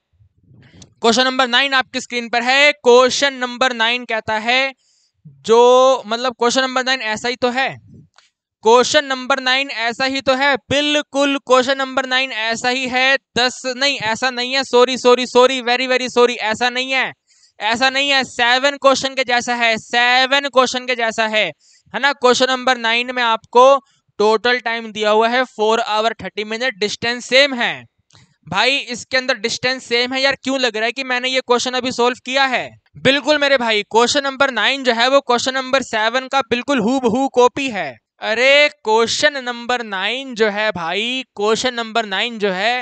क्वेश्चन नंबर नाइन आपकी स्क्रीन पर है क्वेश्चन नंबर नाइन कहता है जो मतलब क्वेश्चन नंबर नाइन ऐसा ही तो है क्वेश्चन नंबर नाइन ऐसा ही तो है बिल्कुल क्वेश्चन नंबर नाइन ऐसा ही है दस नहीं ऐसा नहीं है sorry sorry sorry very very sorry ऐसा नहीं है ऐसा नहीं है सेवन क्वेश्चन के जैसा है सेवन क्वेश्चन के जैसा है है ना क्वेश्चन नंबर नाइन में आपको टोटल टाइम दिया हुआ है four hour thirty minute distance same है भाई इसके अंदर डिस्टेंस सेम है यार क्यों लग रहा है कि मैंने ये क्वेश्चन अभी सोल्व किया है बिल्कुल मेरे भाई क्वेश्चन नंबर नाइन जो है वो क्वेश्चन नंबर सेवन का बिल्कुल हु हु कॉपी है अरे क्वेश्चन नंबर नाइन जो है भाई क्वेश्चन नंबर नाइन जो है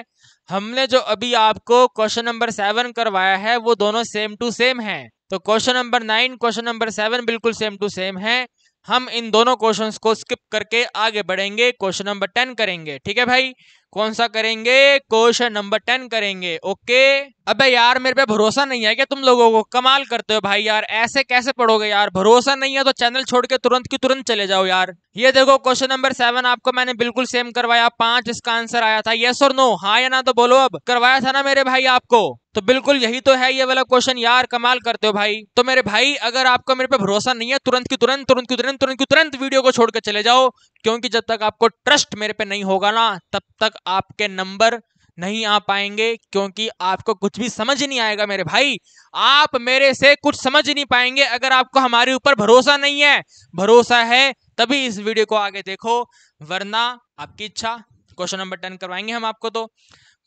हमने जो अभी आपको क्वेश्चन नंबर सेवन करवाया है वो दोनों सेम टू सेम है तो question number nine question number seven बिल्कुल सेम टू सेम है हम इन दोनों क्वेश्चंस को स्किप करके आगे बढ़ेंगे क्वेश्चन नंबर टेन करेंगे ठीक है भाई कौन सा करेंगे क्वेश्चन नंबर टेन करेंगे ओके अबे यार मेरे पे भरोसा नहीं है क्या तुम लोगों को कमाल करते हो भाई यार ऐसे कैसे पढ़ोगे यार भरोसा नहीं है तो चैनल छोड़ के तुरंत की तुरंत चले जाओ यार ये देखो क्वेश्चन नंबर सेवन आपको मैंने बिल्कुल सेम करवाया पांच इसका आंसर आया था यस और नो हाँ या ना तो बोलो अब करवाया था ना मेरे भाई आपको तो बिल्कुल यही तो है ये वाला क्वेश्चन यार कमाल करते हो भाई तो मेरे भाई अगर आपको मेरे पे भरोसा नहीं है तुरंत की तुरंत तुरंत की तुरंत तुरंत की तुरंत वीडियो को छोड़कर चले जाओ क्योंकि जब तक आपको ट्रस्ट मेरे पे नहीं होगा ना तब तक आपके नंबर नहीं आ पाएंगे क्योंकि आपको कुछ भी समझ नहीं आएगा मेरे भाई आप मेरे से कुछ समझ नहीं पाएंगे अगर आपको हमारे ऊपर भरोसा नहीं है भरोसा है तभी इस वीडियो को आगे देखो वरना आपकी इच्छा क्वेश्चन नंबर टेन करवाएंगे हम आपको तो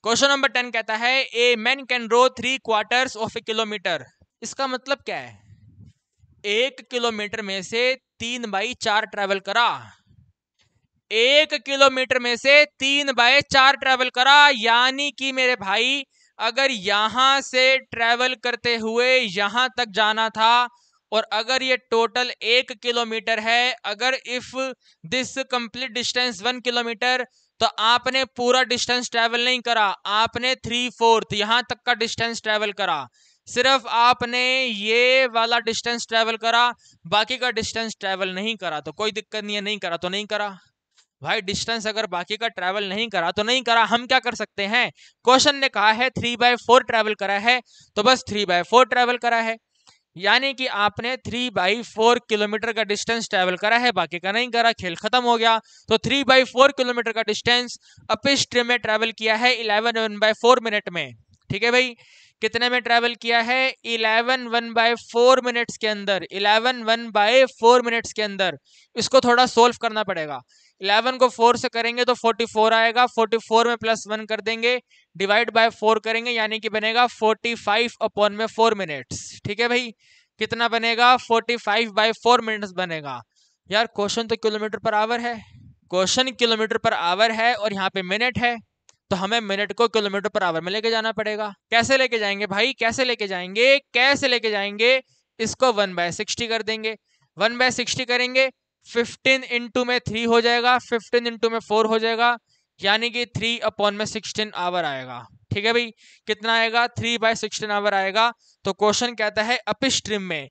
क्वेश्चन नंबर टेन कहता है a man can row three quarters of a kilometre इसका मतलब क्या है एक किलोमीटर में से तीन बाई चार ट्रेवल करा एक किलोमीटर में से तीन बाय चार ट्रेवल करा यानी कि मेरे भाई अगर यहां से ट्रेवल करते हुए यहां तक जाना था और अगर ये टोटल एक किलोमीटर है अगर if this complete distance one kilometre तो आपने पूरा डिस्टेंस ट्रेवल नहीं करा आपने थ्री फोर्थ यहां तक का डिस्टेंस ट्रेवल करा सिर्फ आपने ये वाला डिस्टेंस ट्रेवल करा बाकी का डिस्टेंस ट्रेवल नहीं करा तो कोई दिक्कत नहीं है नहीं करा तो नहीं करा भाई डिस्टेंस अगर बाकी का ट्रैवल नहीं करा तो नहीं करा हम क्या कर सकते हैं क्वेश्चन ने कहा है थ्री बाय फोर ट्रैवल करा है तो बस थ्री बाय फोर ट्रैवल करा है यानी कि आपने थ्री बाई फोर किलोमीटर का डिस्टेंस ट्रेवल करा है बाकी का नहीं करा खेल खत्म हो गया तो थ्री बाई फोर किलोमीटर का डिस्टेंस अपिस्ट में ट्रेवल किया है eleven one by four minute में ठीक है भाई कितने में ट्रेवल किया है eleven one by four minutes के अंदर eleven one by four minutes के अंदर इसको थोड़ा सोल्व करना पड़ेगा इलेवन को फोर से करेंगे तो फोर्टी फोर आएगा फोर्टी फोर में प्लस वन कर देंगे डिवाइड बाय फोर करेंगे यानी कि बनेगा फोर्टी फाइव अपॉन में फोर मिनट्स ठीक है भाई कितना बनेगा forty five by four minutes बनेगा यार क्वेश्चन तो किलोमीटर पर आवर है क्वेश्चन किलोमीटर पर आवर है और यहाँ पे मिनट है तो हमें मिनट को किलोमीटर पर आवर में लेके जाना पड़ेगा कैसे लेके जाएंगे भाई कैसे लेके जाएंगे कैसे लेके जाएंगे इसको वन बाय सिक्सटी कर देंगे वन बाय सिक्सटी करेंगे फिफ्टीन इंटू में थ्री हो जाएगा फिफ्टीन इंटू में फोर हो जाएगा यानी कि थ्री अपॉन में सिक्सटीन आवर आएगा ठीक है भाई कितना आएगा थ्री बाय सिक्सटीन आवर आएगा तो क्वेश्चन कहता है अपस्ट्रीम में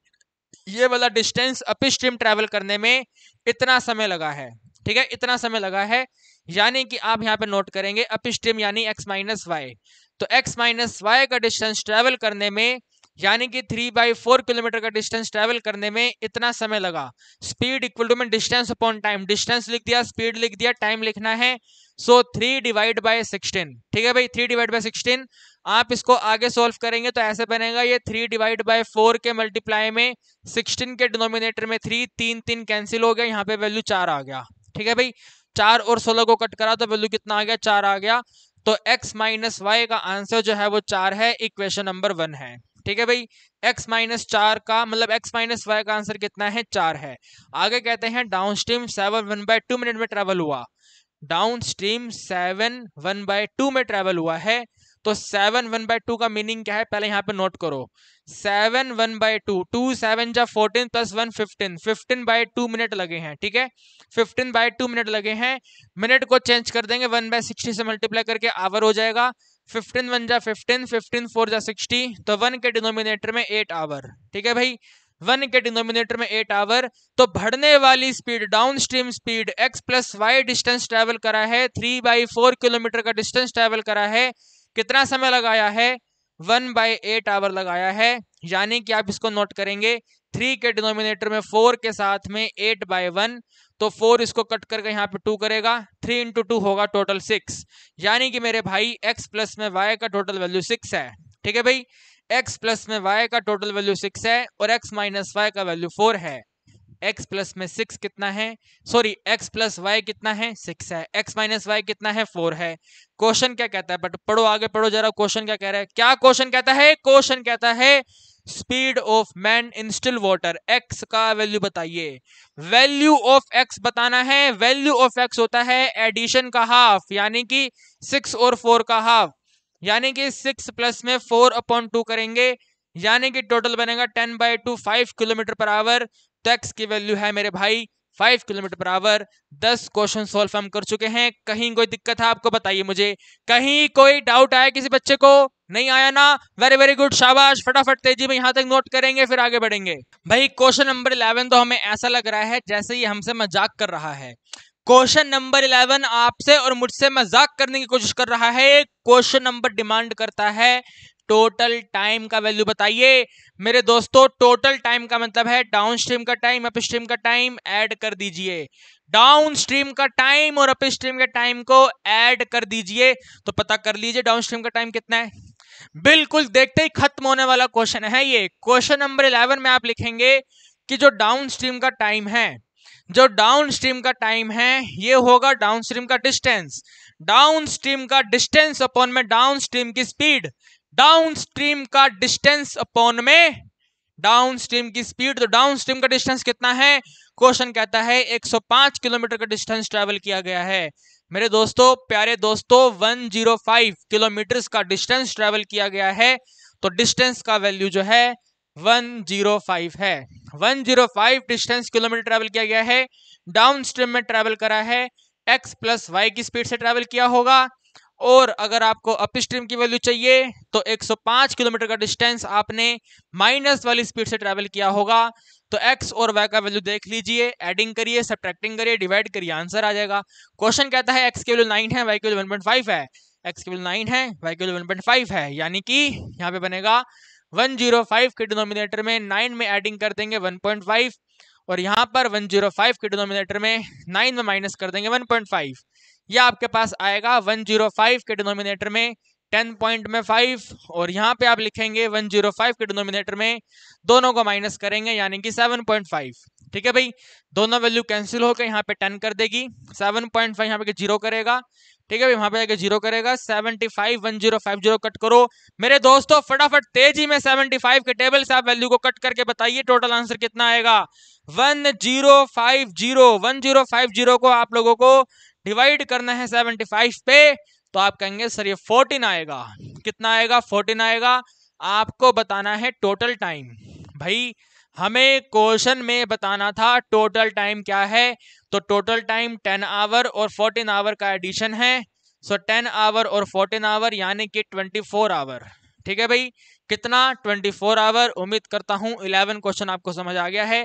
ये वाला डिस्टेंस अपस्ट्रीम ट्रेवल करने में इतना समय लगा है ठीक है इतना समय लगा है यानी कि आप यहाँ पे नोट करेंगे अपस्ट्रीम यानी एक्स माइनस वाई तो एक्स माइनस वाई का डिस्टेंस ट्रेवल करने में यानी कि थ्री बाई फोर किलोमीटर का डिस्टेंस ट्रेवल करने में इतना समय लगा स्पीड इक्वल टू में डिस्टेंस अपॉन टाइम डिस्टेंस लिख दिया स्पीड लिख दिया टाइम लिखना है so three divide by sixteen ठीक है भाई थ्री डिवाइड बाय सिक्सटीन आप इसको आगे सॉल्व करेंगे तो ऐसे बनेगा ये थ्री डिवाइड बाय फोर के मल्टीप्लाई में सिक्सटीन के डिनोमिनेटर में थ्री तीन तीन कैंसिल हो गया यहाँ पे वैल्यू चार आ गया ठीक है भाई चार और सोलह को कट करा तो वैल्यू कितना आ गया चार आ गया तो x माइनस वाई का आंसर जो है वो चार है इक्वेशन नंबर वन है ठीक है भाई x माइनस चार का मतलब x माइनस वाई का आंसर कितना है चार है आगे कहते हैं downstream seven one by two minute में ट्रेवल हुआ downstream seven one by two में ट्रेवल हुआ है तो सेवन वन बाय टू का मीनिंग क्या है पहले यहाँ पे नोट करो seven one by two two seven जा fourteen plus one fifteen fifteen by two minute लगे हैं ठीक है फिफ्टीन बाय टू मिनट लगे हैं मिनट को चेंज कर देंगे वन बाय सिक्सटी से मल्टीप्लाई करके आवर हो जाएगा फिफ्टीन वन जा फिफ्टीन फिफ्टीन फोर जा सिक्सटी तो वन के डिनोमिनेटर में एट आवर ठीक है भाई वन के डिनोमिनेटर में एट आवर तो भरने वाली speed downstream speed x plus y distance travel करा है थ्री बाई फोर किलोमीटर का डिस्टेंस ट्रेवल करा है कितना समय लगाया है वन बाई एट आवर लगाया है यानी कि आप इसको नोट करेंगे थ्री के डिनोमिनेटर में फोर के साथ में एट बाय वन तो फोर इसको कट करके यहाँ पे टू करेगा थ्री इंटू टू होगा टोटल सिक्स यानी कि मेरे भाई एक्स प्लस में वाई का टोटल वैल्यू सिक्स है ठीक है भाई एक्स प्लस में वाई का टोटल वैल्यू सिक्स है और एक्स माइनस वाई का वैल्यू फोर है एक्स प्लस में सिक्स कितना है सॉरी एक्स प्लस वाई कितना है सिक्स है एक्स माइनस वाई कितना है फोर है क्वेश्चन क्या कहता है बट पढ़ो आगे पढ़ो जरा क्वेश्चन क्या कह रहा है क्या क्वेश्चन कहता है क्वेश्चन कहता है speed of man in still water x का वैल्यू बताइए वैल्यू ऑफ एक्स बताना है वैल्यू ऑफ एक्स होता है एडिशन का हाफ यानी कि सिक्स और फोर का हाफ यानी कि सिक्स प्लस में फोर अपॉन टू करेंगे यानी कि टोटल बनेगा ten by two five kilometre per hour तो एक्स की वैल्यू है मेरे भाई फाइव किलोमीटर पर आवर दस क्वेश्चन सॉल्व हम कर चुके हैं कहीं कोई दिक्कत है आपको बताइए मुझे कहीं कोई डाउट आया किसी बच्चे को नहीं आया ना वेरी वेरी गुड शाबाश फटाफट तेजी में यहाँ तक नोट करेंगे फिर आगे बढ़ेंगे भाई क्वेश्चन नंबर इलेवन तो हमें ऐसा लग रहा है जैसे ये हमसे मजाक कर रहा है क्वेश्चन नंबर इलेवन आपसे और मुझसे मजाक करने की कोशिश कर रहा है क्वेश्चन नंबर डिमांड करता है टोटल टाइम का वैल्यू बताइए मेरे दोस्तों टोटल टाइम का मतलब है डाउन स्ट्रीम का टाइम अप स्ट्रीम का टाइम ऐड कर दीजिए डाउन स्ट्रीम का टाइम और अप स्ट्रीम के टाइम को ऐड कर दीजिए तो पता कर लीजिए डाउन स्ट्रीम का टाइम कितना है बिल्कुल देखते ही खत्म होने वाला क्वेश्चन है ये क्वेश्चन नंबर इलेवन में आप लिखेंगे कि जो डाउन स्ट्रीम का टाइम है जो डाउन स्ट्रीम का टाइम है ये होगा डाउन स्ट्रीम का डिस्टेंस डाउन स्ट्रीम का डिस्टेंस अपॉन में डाउन स्ट्रीम की स्पीड डाउन स्ट्रीम का डिस्टेंस अपॉन में डाउन स्ट्रीम की स्पीड तो डाउन स्ट्रीम का डिस्टेंस कितना है क्वेश्चन कहता है 105 किलोमीटर का डिस्टेंस ट्रेवल किया गया है मेरे दोस्तों प्यारे दोस्तों 105 किलोमीटर का डिस्टेंस ट्रेवल किया गया है तो डिस्टेंस का वैल्यू जो है 105 है 105 डिस्टेंस किलोमीटर ट्रेवल किया गया है डाउन स्ट्रीम में ट्रेवल करा है x प्लस वाई की स्पीड से ट्रेवल किया होगा और अगर आपको अप स्ट्रीम की वैल्यू चाहिए तो 105 किलोमीटर का डिस्टेंस आपने माइनस वाली स्पीड से ट्रेवल किया होगा तो एक्स और वाई का वैल्यू देख लीजिए एडिंग करिए सब्ट्रैक्टिंग करिए डिवाइड करिए आंसर आ जाएगा क्वेश्चन कहता है एक्स की वैल्यू नाइन है वाई की वैल्यू वन है एक्स की वैल्यू नाइन है वाई की वैल्यू वन है यानी कि यहाँ पे बनेगा 105 के डिनोमिनेटर में 9 में एडिंग कर देंगे 1.5 और यहाँ पर 105 के डिनोमिनेटर में 9 में माइनस कर देंगे 1.5 ये आपके पास आएगा 105 के डिनोमिनेटर में 10 पॉइंट में 5 और यहाँ पे आप लिखेंगे 105 के डिनोमिनेटर में दोनों को माइनस करेंगे यानी कि 7.5 ठीक है भाई दोनों वैल्यू कैंसिल होकर यहाँ पे 10 कर देगी 7.5 पॉइंट फाइव यहाँ पे जीरो करेगा ठीक है भाई वहां पे जाके जीरो करेगा 75 1050 कट करो मेरे दोस्तों फटाफट तेजी में 75 के टेबल से आप वैल्यू को कट करके बताइए टोटल आंसर कितना आएगा 1050 1050 को आप लोगों को डिवाइड करना है 75 पे तो आप कहेंगे सर ये 14 आएगा कितना आएगा 14 आएगा आपको बताना है टोटल टाइम भाई हमें क्वेश्चन में बताना था टोटल टाइम क्या है तो टोटल टाइम 10 आवर और 14 आवर का एडिशन है सो 10 आवर और 14 आवर यानी कि 24 आवर ठीक है भाई कितना 24 फोर आवर उम्मीद करता हूं 11 क्वेश्चन आपको समझ आ गया है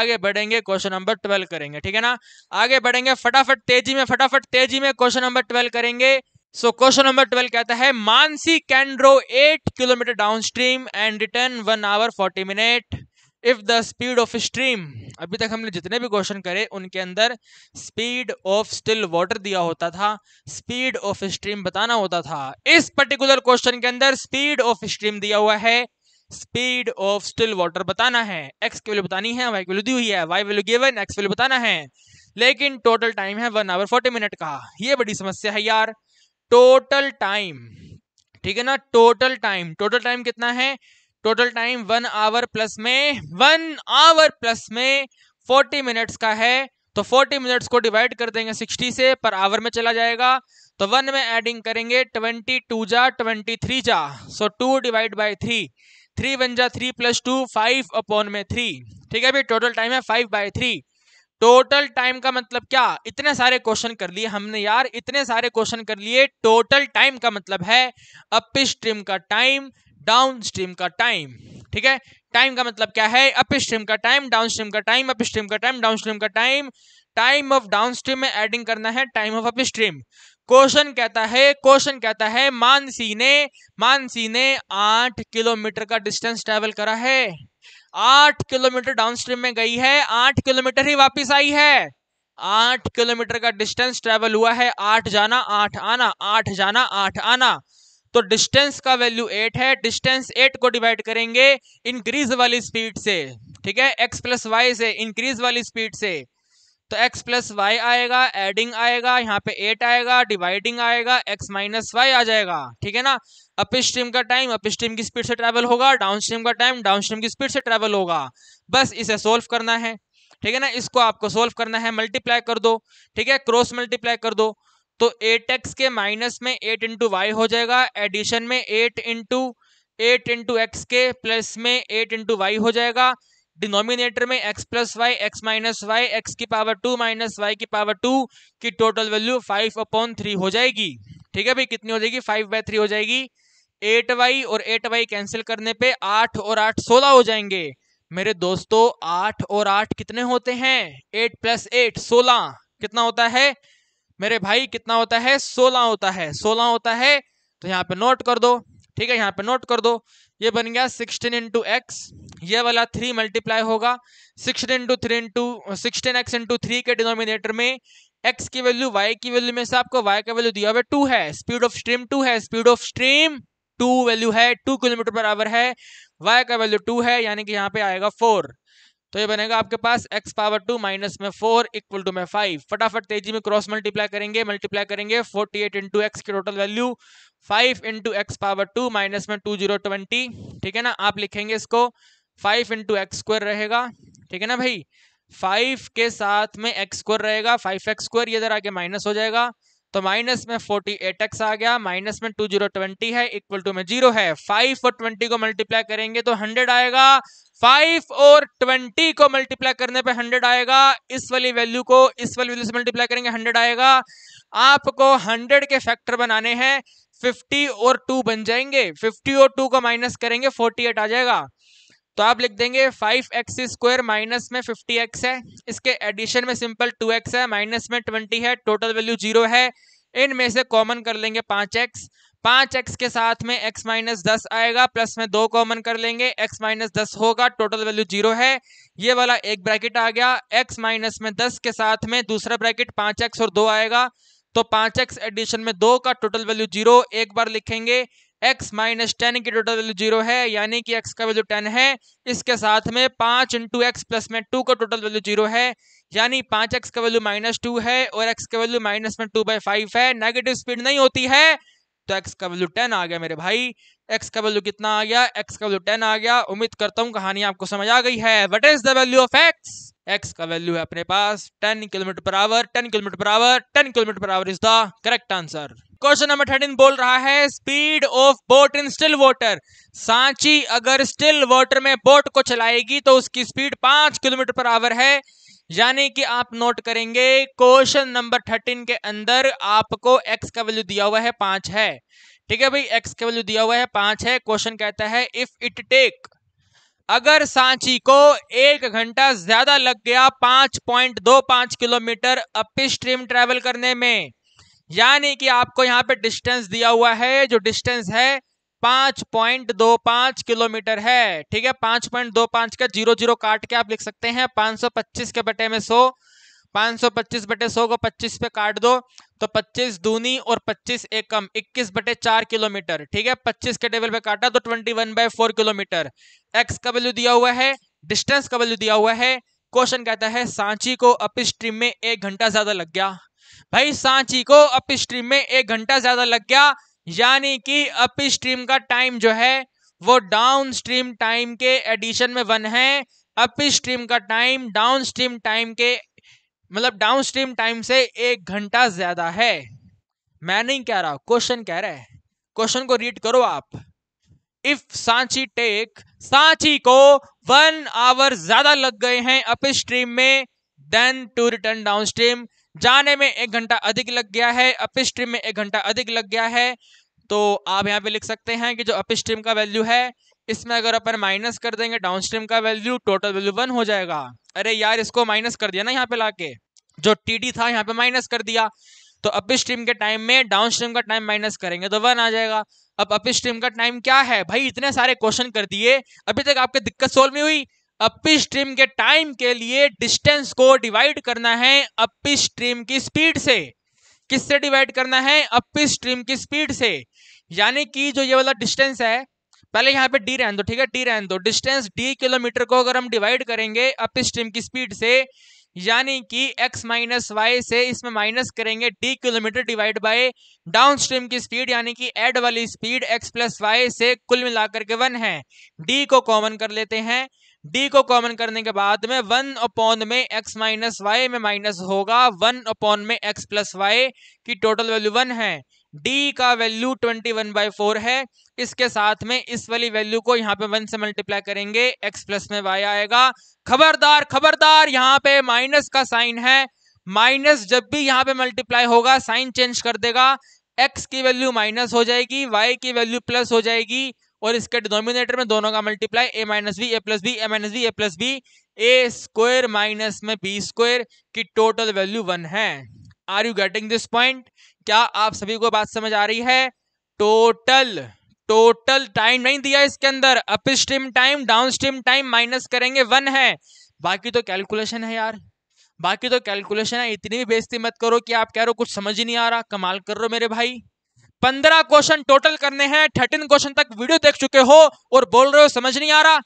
आगे बढ़ेंगे क्वेश्चन नंबर 12 करेंगे ठीक है ना आगे बढ़ेंगे फटाफट तेजी में फटाफट तेजी में क्वेश्चन नंबर 12 करेंगे सो क्वेश्चन नंबर ट्वेल्व कहता है मानसी can row eight kilometre downstream and return one hour forty minute if the speed of stream अभी तक हमने जितने भी क्वेश्चन करे उनके अंदर स्पीड ऑफ स्टिल वाटर दिया होता था स्पीड ऑफ स्ट्रीम बताना होता था इस पर्टिकुलर क्वेश्चन के अंदर स्पीड ऑफ स्ट्रीम दिया हुआ है स्पीड ऑफ स्टिल वाटर बताना है एक्स की वैल्यू बतानी है वाई की वैल्यू दी हुई है y value given x value बताना है लेकिन टोटल टाइम है वन आवर फोर्टी मिनट का ये बड़ी समस्या है यार टोटल टाइम ठीक है ना टोटल टाइम टोटल टाइम कितना है total time one hour plus में वन आवर प्लस में फोर्टी मिनट्स का है तो फोर्टी मिनट्स को डिवाइड कर देंगे सिक्सटी से पर आवर में चला जाएगा तो वन में एडिंग करेंगे ट्वेंटी टू जा ट्वेंटी थ्री जा so two divide by three three one जा three plus two five upon में थ्री ठीक है भाई टोटल टाइम है five by three total time का मतलब क्या इतने सारे क्वेश्चन कर लिए हमने यार इतने सारे क्वेश्चन कर लिए टोटल टाइम का मतलब है अपिस्ट्रीम का टाइम डाउन स्ट्रीम का टाइम ठीक है टाइम का मतलब क्या है अप स्ट्रीम का टाइम डाउन स्ट्रीम का टाइम अप स्ट्रीम का टाइम डाउन स्ट्रीम का time time of downstream में एडिंग करना है time of upstream question कहता है क्वेश्चन कहता है मानसी ने मानसी ने आठ किलोमीटर का डिस्टेंस ट्रेवल करा है आठ किलोमीटर डाउन स्ट्रीम में गई है आठ किलोमीटर ही वापस आई है आठ किलोमीटर का डिस्टेंस ट्रेवल हुआ है आठ जाना आठ आना आठ जाना आठ आना तो डिस्टेंस का वैल्यू एट है डिस्टेंस एट को डिवाइड करेंगे इंक्रीज वाली स्पीड से ठीक है एक्स प्लस वाई से इंक्रीज वाली स्पीड से तो एक्स प्लस वाई आएगा एडिंग आएगा यहाँ पे एट आएगा डिवाइडिंग आएगा एक्स माइनस वाई आ जाएगा ठीक है ना अपस्ट्रीम का टाइम अप स्ट्रीम की स्पीड से ट्रेवल होगा डाउन स्ट्रीम का टाइम डाउन स्ट्रीम की स्पीड से ट्रेवल होगा बस इसे सोल्व करना है ठीक है ना इसको आपको सोल्व करना है मल्टीप्लाई कर दो ठीक है क्रॉस मल्टीप्लाई कर दो तो एट एक्स के माइनस में एट इंटू वाई हो जाएगा एडिशन में eight into eight into x के प्लस में एट इंटू वाई हो जाएगा डिनोमिनेटर में x plus y x minus y x की पावर टू माइनस वाई की पावर टू की total value five upon three हो जाएगी ठीक है भाई कितनी हो जाएगी फाइव बाय थ्री हो जाएगी एट वाई और एट वाई कैंसिल करने पे आठ और आठ सोलह हो जाएंगे मेरे दोस्तों आठ और आठ कितने होते हैं एट प्लस एट सोलह कितना होता है मेरे भाई कितना होता है सोलह होता है सोलह होता है तो यहाँ पे नोट कर दो ठीक है यहाँ पे नोट कर दो ये बन गया सिक्सटीन इंटू एक्स ये वाला थ्री मल्टीप्लाई होगा sixteen into three into sixteen x into three के डिनोमिनेटर में एक्स की वैल्यू वाई की वैल्यू में से आपको वाई का वैल्यू दिया हुआ टू है स्पीड ऑफ स्ट्रीम टू है speed of stream two value है टू किलोमीटर पर आवर है वाई का वैल्यू टू है यानी कि यहाँ पे आएगा फोर तो ये बनेगा आपके पास एक्स पावर टू माइनस में फोर इक्वल टू में फाइव फटाफट तेजी में क्रॉस मल्टीप्लाई करेंगे मल्टीप्लाई करेंगे फोर्टी एट इंटू एक्स की total value five into x power two minus में टू जीरो ट्वेंटी ठीक है ना आप लिखेंगे इसको फाइव इंटू एक्स स्क्वायर रहेगा ठीक है ना भाई फाइव के साथ में एक्स स्क्वायर रहेगा फाइव एक्स स्क्वायर ये इधर आके माइनस हो जाएगा तो माइनस में फोर्टी एट एक्स आ गया माइनस में टू जीरो ट्वेंटी है इक्वल टू में जीरो है फाइव और ट्वेंटी को मल्टीप्लाई करेंगे तो हंड्रेड आएगा फाइव और ट्वेंटी को मल्टीप्लाई करने पे हंड्रेड आएगा इस वाली वैल्यू को इस वाली वैल्यू से मल्टीप्लाई करेंगे हंड्रेड आएगा आपको हंड्रेड के फैक्टर बनाने हैं फिफ्टी और टू बन जाएंगे फिफ्टी और टू को माइनस करेंगे फोर्टी एट आ जाएगा तो आप लिख देंगे फाइव एक्स स्क्वायर माइनस में फिफ्टी एक्स है इसके एडिशन में सिंपल टू एक्स है माइनस में ट्वेंटी है टोटल वैल्यू जीरो है इनमें से कॉमन कर लेंगे पांच एक्स पांच एक्स के साथ में एक्स माइनस दस आएगा प्लस में दो कॉमन कर लेंगे एक्स माइनस दस होगा टोटल वैल्यू जीरो है ये वाला एक ब्रैकेट आ गया एक्स माइनस में दस के साथ में दूसरा ब्रैकेट पांच एक्स और दो आएगा तो पांच एक्स एडिशन में दो का टोटल वैल्यू जीरो एक बार लिखेंगे x माइनस टेन की टोटल वैल्यू जीरो है यानी कि x का वैल्यू टेन है इसके साथ में पांच इंटू एक्स प्लस में टू का टोटल वैल्यू जीरो है यानी पांच एक्स का वैल्यू माइनस टू है और x का वैल्यू माइनस में टू बाई फाइव है नेगेटिव स्पीड नहीं होती है तो x का वैल्यू टेन आ गया मेरे भाई x का वैल्यू कितना आ गया x का वैल्यू टेन आ गया उम्मीद करता हूँ कहानी आपको समझ आ गई है what is the value of x? x का वैल्यू है अपने पास ten kilometre per hour ten kilometre per hour ten kilometre per hour is the correct answer question number thirteen बोल रहा है speed of boat in still water सांची अगर still water में बोट को चलाएगी तो उसकी स्पीड पांच किलोमीटर पर आवर है यानी कि आप नोट करेंगे क्वेश्चन नंबर थर्टीन के अंदर आपको एक्स का वैल्यू दिया हुआ है पांच है ठीक है भाई एक्स का वैल्यू दिया हुआ है पांच है क्वेश्चन कहता है इफ इट टेक अगर सांची को एक घंटा ज्यादा लग गया पांच पॉइंट दो पांच किलोमीटर अप स्ट्रीम ट्रेवल करने में यानी कि आपको यहाँ पे डिस्टेंस दिया हुआ है जो डिस्टेंस है पांच पॉइंट दो पांच किलोमीटर है ठीक है पांच पॉइंट दो पांच का जीरो जीरो काट के आप लिख सकते हैं पांच सौ पच्चीस के बटे में सो पांच सौ पच्चीस बटे सौ को पच्चीस पे काट दो तो पच्चीस दूनी और पच्चीस एकम इक्कीस बटे चार किलोमीटर ठीक है पच्चीस के टेबल पे काटा तो twenty one by four kilometre x का वैल्यू दिया हुआ है डिस्टेंस का वैल्यू दिया हुआ है क्वेश्चन कहता है सांची को अपस्ट्रीम स्ट्रीम में एक घंटा ज्यादा लग गया भाई सांची को अपस्ट्रीम में एक घंटा ज्यादा लग गया यानी कि अपस्ट्रीम का टाइम जो है वो डाउन स्ट्रीम टाइम के एडिशन में वन है अपस्ट्रीम का टाइम डाउन स्ट्रीम टाइम के मतलब डाउन स्ट्रीम टाइम से एक घंटा ज्यादा है मैं नहीं कह रहा क्वेश्चन कह रहा है क्वेश्चन को रीड करो आप इफ सांची टेक सांची को वन आवर ज्यादा लग गए हैं अपस्ट्रीम में then to return downstream जाने में एक घंटा अधिक लग गया है अपस्ट्रीम स्ट्रीम में एक घंटा अधिक लग गया है तो आप यहाँ पे लिख सकते हैं कि जो अपस्ट्रीम का वैल्यू है इसमें अगर अपन माइनस कर देंगे डाउन स्ट्रीम का वैल्यू टोटल वैल्यू वन हो जाएगा अरे यार इसको माइनस कर दिया ना यहाँ पे लाके जो टी था यहाँ पे माइनस कर दिया तो अपस्ट्रीम स्ट्रीम के टाइम में डाउन स्ट्रीम का टाइम माइनस करेंगे तो वन आ जाएगा अब अपस्ट्रीम स्ट्रीम का टाइम क्या है भाई इतने सारे क्वेश्चन कर दिए अभी तक आपके दिक्कत सोल्व नहीं हुई अपी स्ट्रीम के टाइम के लिए डिस्टेंस को डिवाइड करना है अपी स्ट्रीम की स्पीड से किससे डिवाइड करना है अपी स्ट्रीम की स्पीड से यानी कि जो ये वाला डिस्टेंस है पहले यहाँ पे डी रहने दो ठीक है डी रहने दो डिस्टेंस डी किलोमीटर को अगर हम डिवाइड करेंगे अपी स्ट्रीम की स्पीड से यानी कि x माइनस वाई से इसमें माइनस करेंगे d kilometre divide by downstream की स्पीड यानी कि एड वाली स्पीड x प्लस वाई से कुल मिलाकर के वन है d को कॉमन कर लेते हैं डी को कॉमन करने के बाद में वन अपॉन में एक्स माइनस वाई में माइनस होगा वन अपॉन में एक्स प्लस वाई की टोटल वैल्यू वन है डी का value twenty one by four है इसके साथ में इस वाली वैल्यू को यहाँ पे वन से मल्टीप्लाई करेंगे एक्स प्लस में वाई आएगा खबरदार खबरदार यहाँ पे माइनस का साइन है माइनस जब भी यहाँ पे मल्टीप्लाई होगा साइन चेंज कर देगा एक्स की वैल्यू माइनस हो जाएगी वाई की वैल्यू प्लस हो जाएगी और इसके डिनोमिनेटर में दोनों का मल्टीप्लाई ए माइनस बी ए प्लस बी ए माइनस बी ए प्लस बी ए स्क्वायर माइनस में बी स्क्वायर की टोटल वैल्यू वन है are you getting this point क्या आप सभी को बात समझ आ रही है टोटल टोटल टाइम नहीं दिया इसके अंदर upstream time downstream time minus करेंगे वन है बाकी तो कैलकुलेशन है यार बाकी तो कैलकुलेशन है इतनी भी बेइज्जती मत करो कि आप कह रहे हो कुछ समझ ही नहीं आ रहा कमाल कर रहे हो मेरे भाई पंद्रह क्वेश्चन टोटल करने हैं थर्टीन क्वेश्चन तक वीडियो देख चुके हो और बोल रहे हो समझ नहीं आ रहा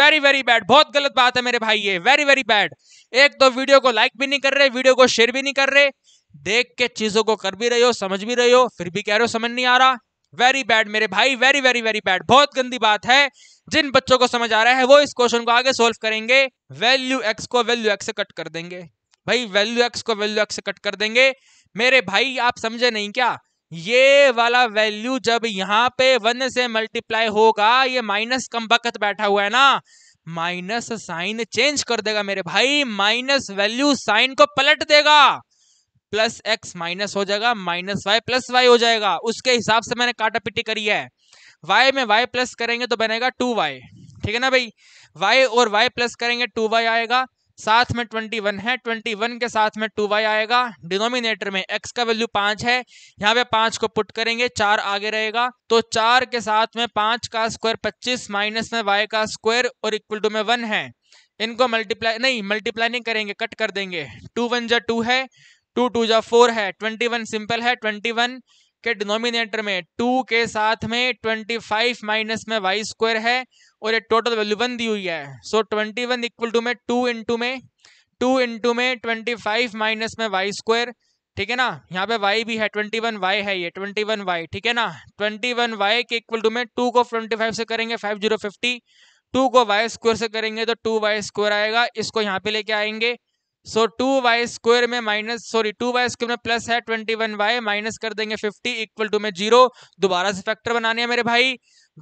वेरी वेरी बैड बहुत गलत बात है मेरे भाई ये वेरी वेरी बैड एक तो वीडियो को लाइक भी नहीं कर रहे वीडियो को शेयर भी नहीं कर रहे देख के चीजों को कर भी रहे हो समझ भी रहे हो फिर भी कह रहे हो समझ नहीं आ रहा वेरी बैड मेरे भाई वेरी वेरी वेरी बैड बहुत गंदी बात है जिन बच्चों को समझ आ रहा है वो इस क्वेश्चन को आगे सोल्व करेंगे वैल्यू एक्स को वैल्यू एक्स से कट कर देंगे भाई वैल्यू एक्स को वैल्यू एक्स से कट कर देंगे मेरे भाई आप समझे नहीं क्या ये वाला वैल्यू जब यहाँ पे वन से मल्टीप्लाई होगा ये माइनस कम बकत बैठा हुआ है ना माइनस साइन चेंज कर देगा मेरे भाई माइनस वैल्यू साइन को पलट देगा प्लस एक्स माइनस हो जाएगा माइनस वाई प्लस वाई हो जाएगा उसके हिसाब से मैंने काटा पिटी करी है वाई में वाई प्लस करेंगे तो बनेगा टू वाई ठीक है ना भाई वाई और वाई प्लस करेंगे टू वाई आएगा साथ में ट्वेंटी वन है ट्वेंटी वन के साथ में टू वाई आएगा डिनोमिनेटर में एक्स का वैल्यू पांच है यहाँ पे पांच को पुट करेंगे चार आगे रहेगा तो चार के साथ में पांच का स्क्वायर पच्चीस माइनस में वाई का स्क्वायर और इक्वल टू में वन है इनको मल्टीप्लाई नहीं मल्टीप्लाई नहीं करेंगे कट कर देंगे टू वन जा टू है टू टू जा फोर है ट्वेंटी वन सिंपल है ट्वेंटी वन के डिनोमिनेटर में टू के साथ में ट्वेंटी फाइव माइनस में वाई स्क्वायर है और ये टोटल वैल्यू वन दी हुई है so twenty one equal to में टू इंटू में टू इंटू में ट्वेंटी फाइव माइनस में वाई स्क्वायर ठीक है ना यहाँ पे वाई भी है ट्वेंटी वन वाई है ये ट्वेंटी वन वाई ठीक है ना ट्वेंटी वन वाई के इक्वल टू में टू को ट्वेंटी फाइव से करेंगे फाइव जीरो फिफ्टी टू को वाई स्क्वायर से करेंगे तो टू वाई स्क्वायर आएगा इसको यहाँ पे लेके आएंगे सो टू वाई स्क्वायर में minus sorry two y square में प्लस है ट्वेंटी वन वाई माइनस कर देंगे फिफ्टी इक्वल टू में जीरो दोबारा से फैक्टर बनाने हैं मेरे भाई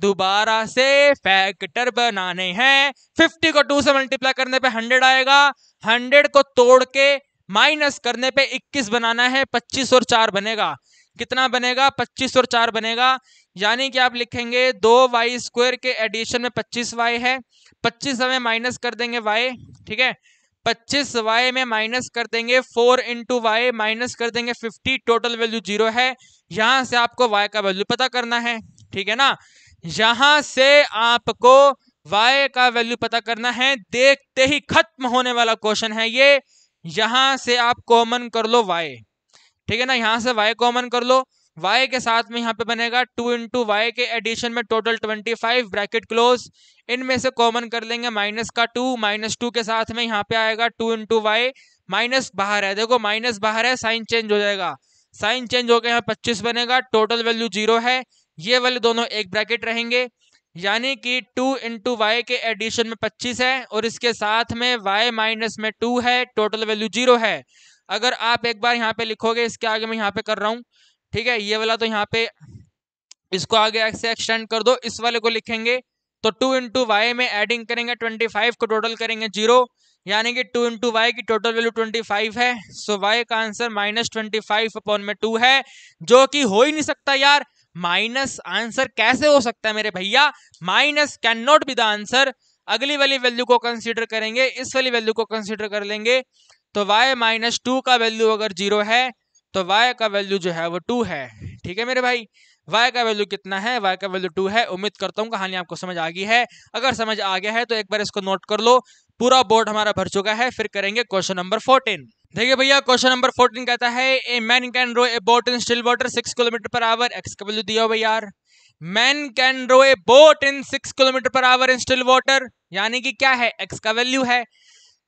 दोबारा से फैक्टर बनाने हैं फिफ्टी को टू से मल्टीप्लाई करने पे हंड्रेड आएगा हंड्रेड को तोड़ के माइनस करने पे इक्कीस बनाना है पच्चीस और चार बनेगा कितना बनेगा पच्चीस और चार बनेगा यानी कि आप लिखेंगे दो वाई स्क्वायर के एडिशन में पच्चीस वाई है पच्चीस हमें माइनस कर देंगे वाई ठीक है पच्चीस वाई में माइनस कर देंगे फोर इंटू वाई माइनस कर देंगे फिफ्टी टोटल वैल्यू जीरो है यहां से आपको वाई का वैल्यू पता करना है ठीक है ना यहां से आपको वाई का वैल्यू पता करना है देखते ही खत्म होने वाला क्वेश्चन है ये यहां से आप कॉमन कर लो वाई ठीक है ना यहां से वाई कॉमन कर लो y के साथ में यहाँ पे बनेगा टू इंटू वाई के एडिशन में total twenty five bracket close इनमें से कॉमन कर लेंगे माइनस का टू माइनस टू के साथ में यहाँ पे आएगा टू इंटू वाई माइनस बाहर है देखो माइनस बाहर है साइन चेंज हो जाएगा साइन चेंज होकर यहाँ पच्चीस बनेगा टोटल वैल्यू जीरो है ये वाले दोनों एक ब्रैकेट रहेंगे यानी कि टू इंटू वाई के एडिशन में पच्चीस है और इसके साथ में वाई माइनस में टू है टोटल वैल्यू जीरो है अगर आप एक बार यहाँ पे लिखोगे इसके आगे मैं यहाँ पे कर रहा हूँ ठीक है ये वाला तो यहाँ पे इसको आगे से एक्सटेंड कर दो इस वाले को लिखेंगे तो टू इंटू वाई में एडिंग करेंगे ट्वेंटी फाइव को टोटल करेंगे जीरो यानी कि टू इंटू वाई की टोटल वैल्यू ट्वेंटी फाइव है सो वाई का answer minus twenty five upon में टू है जो कि हो ही नहीं सकता यार माइनस आंसर कैसे हो सकता है मेरे भैया minus can not be the answer अगली वाली वैल्यू को कंसिडर करेंगे इस वाली वैल्यू को कंसिडर कर लेंगे तो वाई माइनस टू का वैल्यू अगर जीरो है तो y का वैल्यू जो है वो टू है ठीक है मेरे भाई y का वैल्यू कितना है y का वैल्यू टू है उम्मीद करता हूँ कहानी आपको समझ आ गई है अगर समझ आ गया है तो एक बार इसको नोट कर लो पूरा बोर्ड हमारा भर चुका है फिर करेंगे क्वेश्चन नंबर फोर्टीन देखिए भैया क्वेश्चन नंबर फोर्टीन कहता है a man can row a boat in still water six kilometre per hour x का वैल्यू दिया हुआ यार man can row a boat in six kilometre per hour in still water यानी कि क्या है एक्स का वैल्यू है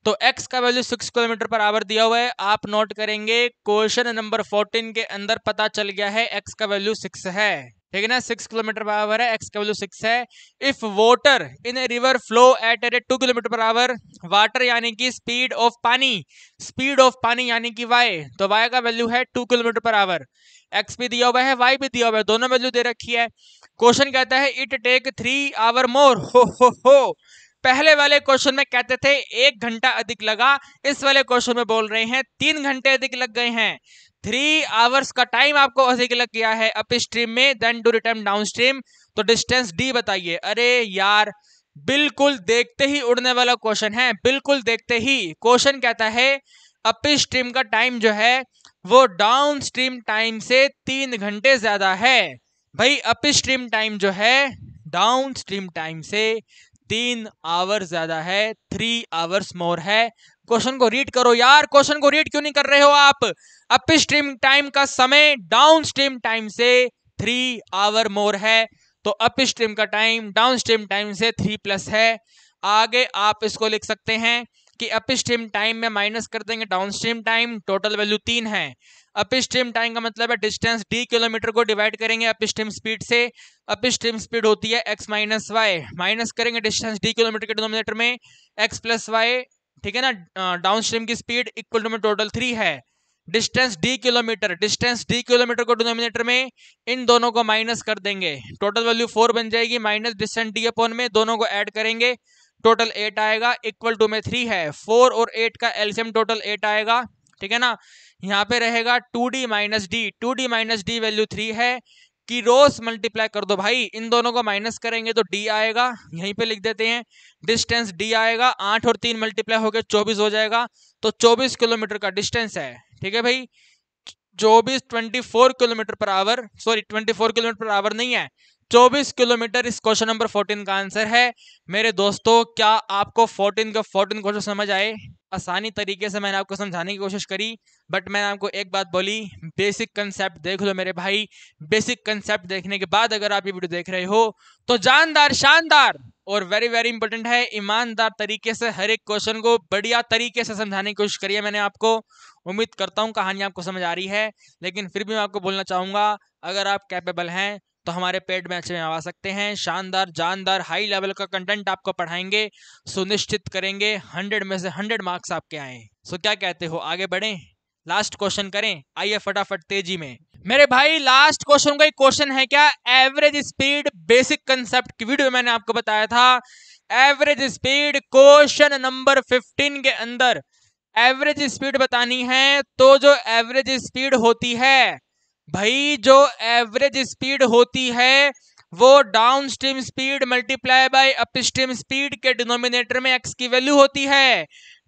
तो x का value six kilometre per hour दिया हुआ है आप नोट करेंगे क्वेश्चन नंबर फोर्टीन के अंदर पता चल गया है x का वैल्यू सिक्स है ठीक है ना सिक्स किलोमीटर पर आवर है x का वैल्यू सिक्स है if water in a river flow at a rate two kilometre per hour water यानी कि स्पीड ऑफ पानी स्पीड ऑफ पानी यानी कि y तो y का वैल्यू है two kilometre per hour x भी दिया हुआ है y भी दिया हुआ है दोनों वैल्यू दे रखी है क्वेश्चन कहता है it take three hour more हो हो हो पहले वाले क्वेश्चन में कहते थे एक घंटा अधिक लगा इस वाले क्वेश्चन में बोल रहे हैं तीन घंटे अधिक लग गए हैं थ्री आवर्स का टाइम आपको अधिक लग गया है अप स्ट्रीम में then to return downstream तो डिस्टेंस डी बताइए अरे यार बिल्कुल देखते ही उड़ने वाला क्वेश्चन है बिल्कुल देखते ही क्वेश्चन कहता है अप स्ट्रीम का टाइम जो है वो डाउन स्ट्रीम टाइम से तीन घंटे ज्यादा है भाई अप स्ट्रीम टाइम जो है डाउन स्ट्रीम टाइम से तीन आवर्स ज्यादा है थ्री आवर्स मोर है क्वेश्चन को रीड करो यार क्वेश्चन को रीड क्यों नहीं कर रहे हो आप अप स्ट्रीम टाइम का समय डाउन स्ट्रीम टाइम से थ्री आवर मोर है तो अप स्ट्रीम का टाइम डाउन स्ट्रीम टाइम से थ्री प्लस है आगे आप इसको लिख सकते हैं कि अप स्ट्रीम टाइम में माइनस कर देंगे downstream time total value तीन है अपस्ट्रीम टाइम का मतलब है डिस्टेंस डी किलोमीटर को डिवाइड करेंगे अपस्ट्रीम स्पीड से अपस्ट्रीम स्पीड होती है एक्स माइनस वाई माइनस करेंगे डिस्टेंस डी किलोमीटर के डिनोमिनेटर में एक्स प्लस वाई ठीक है ना डाउन स्ट्रीम की स्पीड इक्वल टू में टोटल थ्री है distance d kilometre distance d kilometre को डिनोमिनेटर में इन दोनों को माइनस कर देंगे टोटल वैल्यू फोर बन जाएगी माइनस डिस्टेंस डी अपॉन में दोनों को ऐड करेंगे टोटल एट आएगा इक्वल टू में थ्री है फोर और एट का एल्सियम टोटल एट आएगा ठीक है ना यहाँ पे रहेगा two d minus d two d minus d value three है कि रोज मल्टीप्लाई कर दो भाई इन दोनों को माइनस करेंगे तो डी आएगा यहीं पे लिख देते हैं डिस्टेंस डी आएगा आठ और तीन मल्टीप्लाई होकर चौबीस हो जाएगा तो चौबीस किलोमीटर का डिस्टेंस है ठीक है भाई चौबीस twenty four kilometre per hour sorry twenty four kilometre per hour नहीं है चौबीस किलोमीटर इस क्वेश्चन नंबर फोर्टीन का आंसर है मेरे दोस्तों क्या आपको फोर्टीन का फोर्टीन क्वेश्चन समझ आए आसानी तरीके से मैंने आपको समझाने की कोशिश करी बट मैंने आपको एक बात बोली बेसिक कंसेप्ट देख लो मेरे भाई बेसिक कंसेप्ट देखने के बाद अगर आप ये वीडियो देख रहे हो तो जानदार शानदार और वेरी वेरी इंपॉर्टेंट है ईमानदार तरीके से हर एक क्वेश्चन को बढ़िया तरीके से समझाने की कोशिश करी है मैंने आपको उम्मीद करता हूँ कहानी आपको समझ आ रही है लेकिन फिर भी मैं आपको बोलना चाहूंगा अगर आप कैपेबल हैं तो हमारे पेड बैच में आ सकते हैं शानदार जानदार हाई लेवल का कंटेंट आपको पढ़ाएंगे सुनिश्चित करेंगे हंड्रेड में से हंड्रेड मार्क्स आपके आए सो क्या कहते हो आगे बढ़े लास्ट क्वेश्चन करें आइए फटाफट तेजी में मेरे भाई लास्ट क्वेश्चन का एक क्वेश्चन है क्या एवरेज स्पीड बेसिक कंसेप्ट की वीडियो मैंने आपको बताया था एवरेज स्पीड क्वेश्चन नंबर 15 के अंदर एवरेज स्पीड बतानी है तो जो एवरेज स्पीड होती है भाई जो एवरेज स्पीड होती है वो downstream speed multiply by upstream speed के डिनोमिनेटर में एक्स की वैल्यू होती है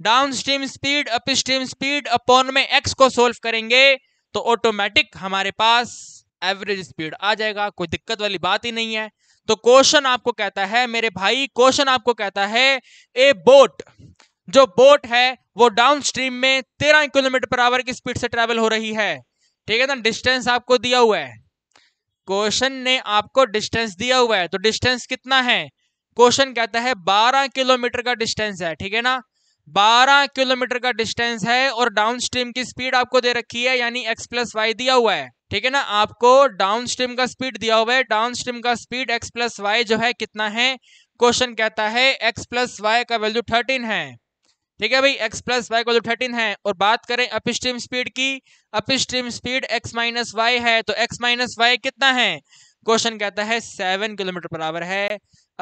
downstream speed upstream speed upon में एक्स को सोल्व करेंगे तो ऑटोमेटिक हमारे पास एवरेज स्पीड आ जाएगा कोई दिक्कत वाली बात ही नहीं है तो क्वेश्चन आपको कहता है मेरे भाई क्वेश्चन आपको कहता है ए बोट जो बोट है वो डाउन स्ट्रीम में तेरह किलोमीटर पर आवर की स्पीड से ट्रेवल हो रही है ठीक है ना डिस्टेंस आपको दिया हुआ है क्वेश्चन ने आपको डिस्टेंस दिया हुआ है तो डिस्टेंस कितना है क्वेश्चन कहता है बारह किलोमीटर का डिस्टेंस है ठीक है ना बारह किलोमीटर का डिस्टेंस है और डाउन स्ट्रीम की स्पीड आपको दे रखी है यानी एक्स प्लस वाई दिया हुआ है ठीक है ना आपको डाउन स्ट्रीम का स्पीड दिया हुआ है डाउन स्ट्रीम का स्पीड एक्स प्लस वाई जो है कितना है क्वेश्चन कहता है एक्स प्लस वाई का वैल्यू थर्टीन है ठीक है भाई x प्लस वाई को थर्टीन है और बात करें अपस्ट्रीम स्पीड की upstream speed x minus y है तो x माइनस वाई कितना है क्वेश्चन कहता है सेवन किलोमीटर पर आवर है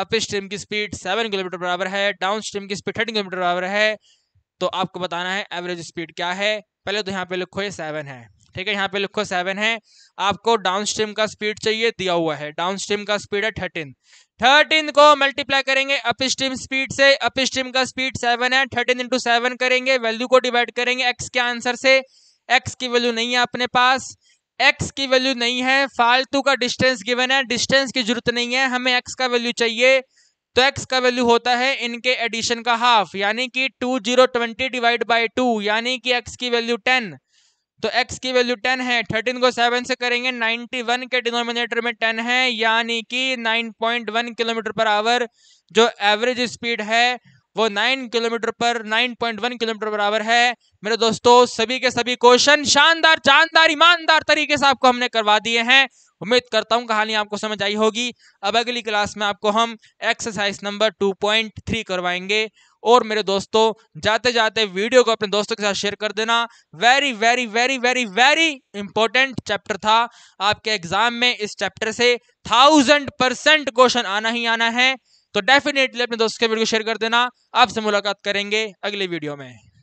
अपस्ट्रीम की speed seven kilometre per hour है डाउन स्ट्रीम की speed thirteen kilometre per hour है तो आपको बताना है एवरेज स्पीड क्या है पहले तो यहाँ पे लिखो ये सेवन है ठीक है यहाँ पे लिखो सेवन है आपको डाउन स्ट्रीम का स्पीड चाहिए दिया हुआ है डाउन स्ट्रीम का स्पीड है थर्टीन थर्टीन को मल्टीप्लाई करेंगे अप स्ट्रीम स्पीड से अपस्ट्रीम का स्पीड सेवन है थर्टीन इंटू सेवन करेंगे वैल्यू को डिवाइड करेंगे एक्स के आंसर से एक्स की वैल्यू नहीं है अपने पास एक्स की वैल्यू नहीं है फालतू का डिस्टेंस गिवन है डिस्टेंस की जरूरत नहीं है हमें एक्स का वैल्यू चाहिए तो एक्स का वैल्यू होता है इनके एडिशन का हाफ यानी कि two zero twenty divide by two यानी कि एक्स की वैल्यू टेन तो x की वैल्यू 10 है 13 को 7 से करेंगे 91 के डिनोमिनेटर में 10 है यानी कि 9.1 किलोमीटर पर आवर जो एवरेज स्पीड है वो 9 किलोमीटर पर 9.1 किलोमीटर पर आवर है मेरे दोस्तों सभी के सभी क्वेश्चन शानदार जानदार ईमानदार तरीके से आपको हमने करवा दिए हैं उम्मीद करता हूं कहानी आपको समझ आई होगी अब अगली क्लास में आपको हम एक्सरसाइज नंबर 2.3 करवाएंगे और मेरे दोस्तों जाते जाते वीडियो को अपने दोस्तों के साथ शेयर कर देना very very very very very important chapter था आपके एग्जाम में इस चैप्टर से थाउजेंड परसेंट क्वेश्चन आना ही आना है तो डेफिनेटली अपने दोस्तों के वीडियो शेयर कर देना आपसे मुलाकात करेंगे अगले वीडियो में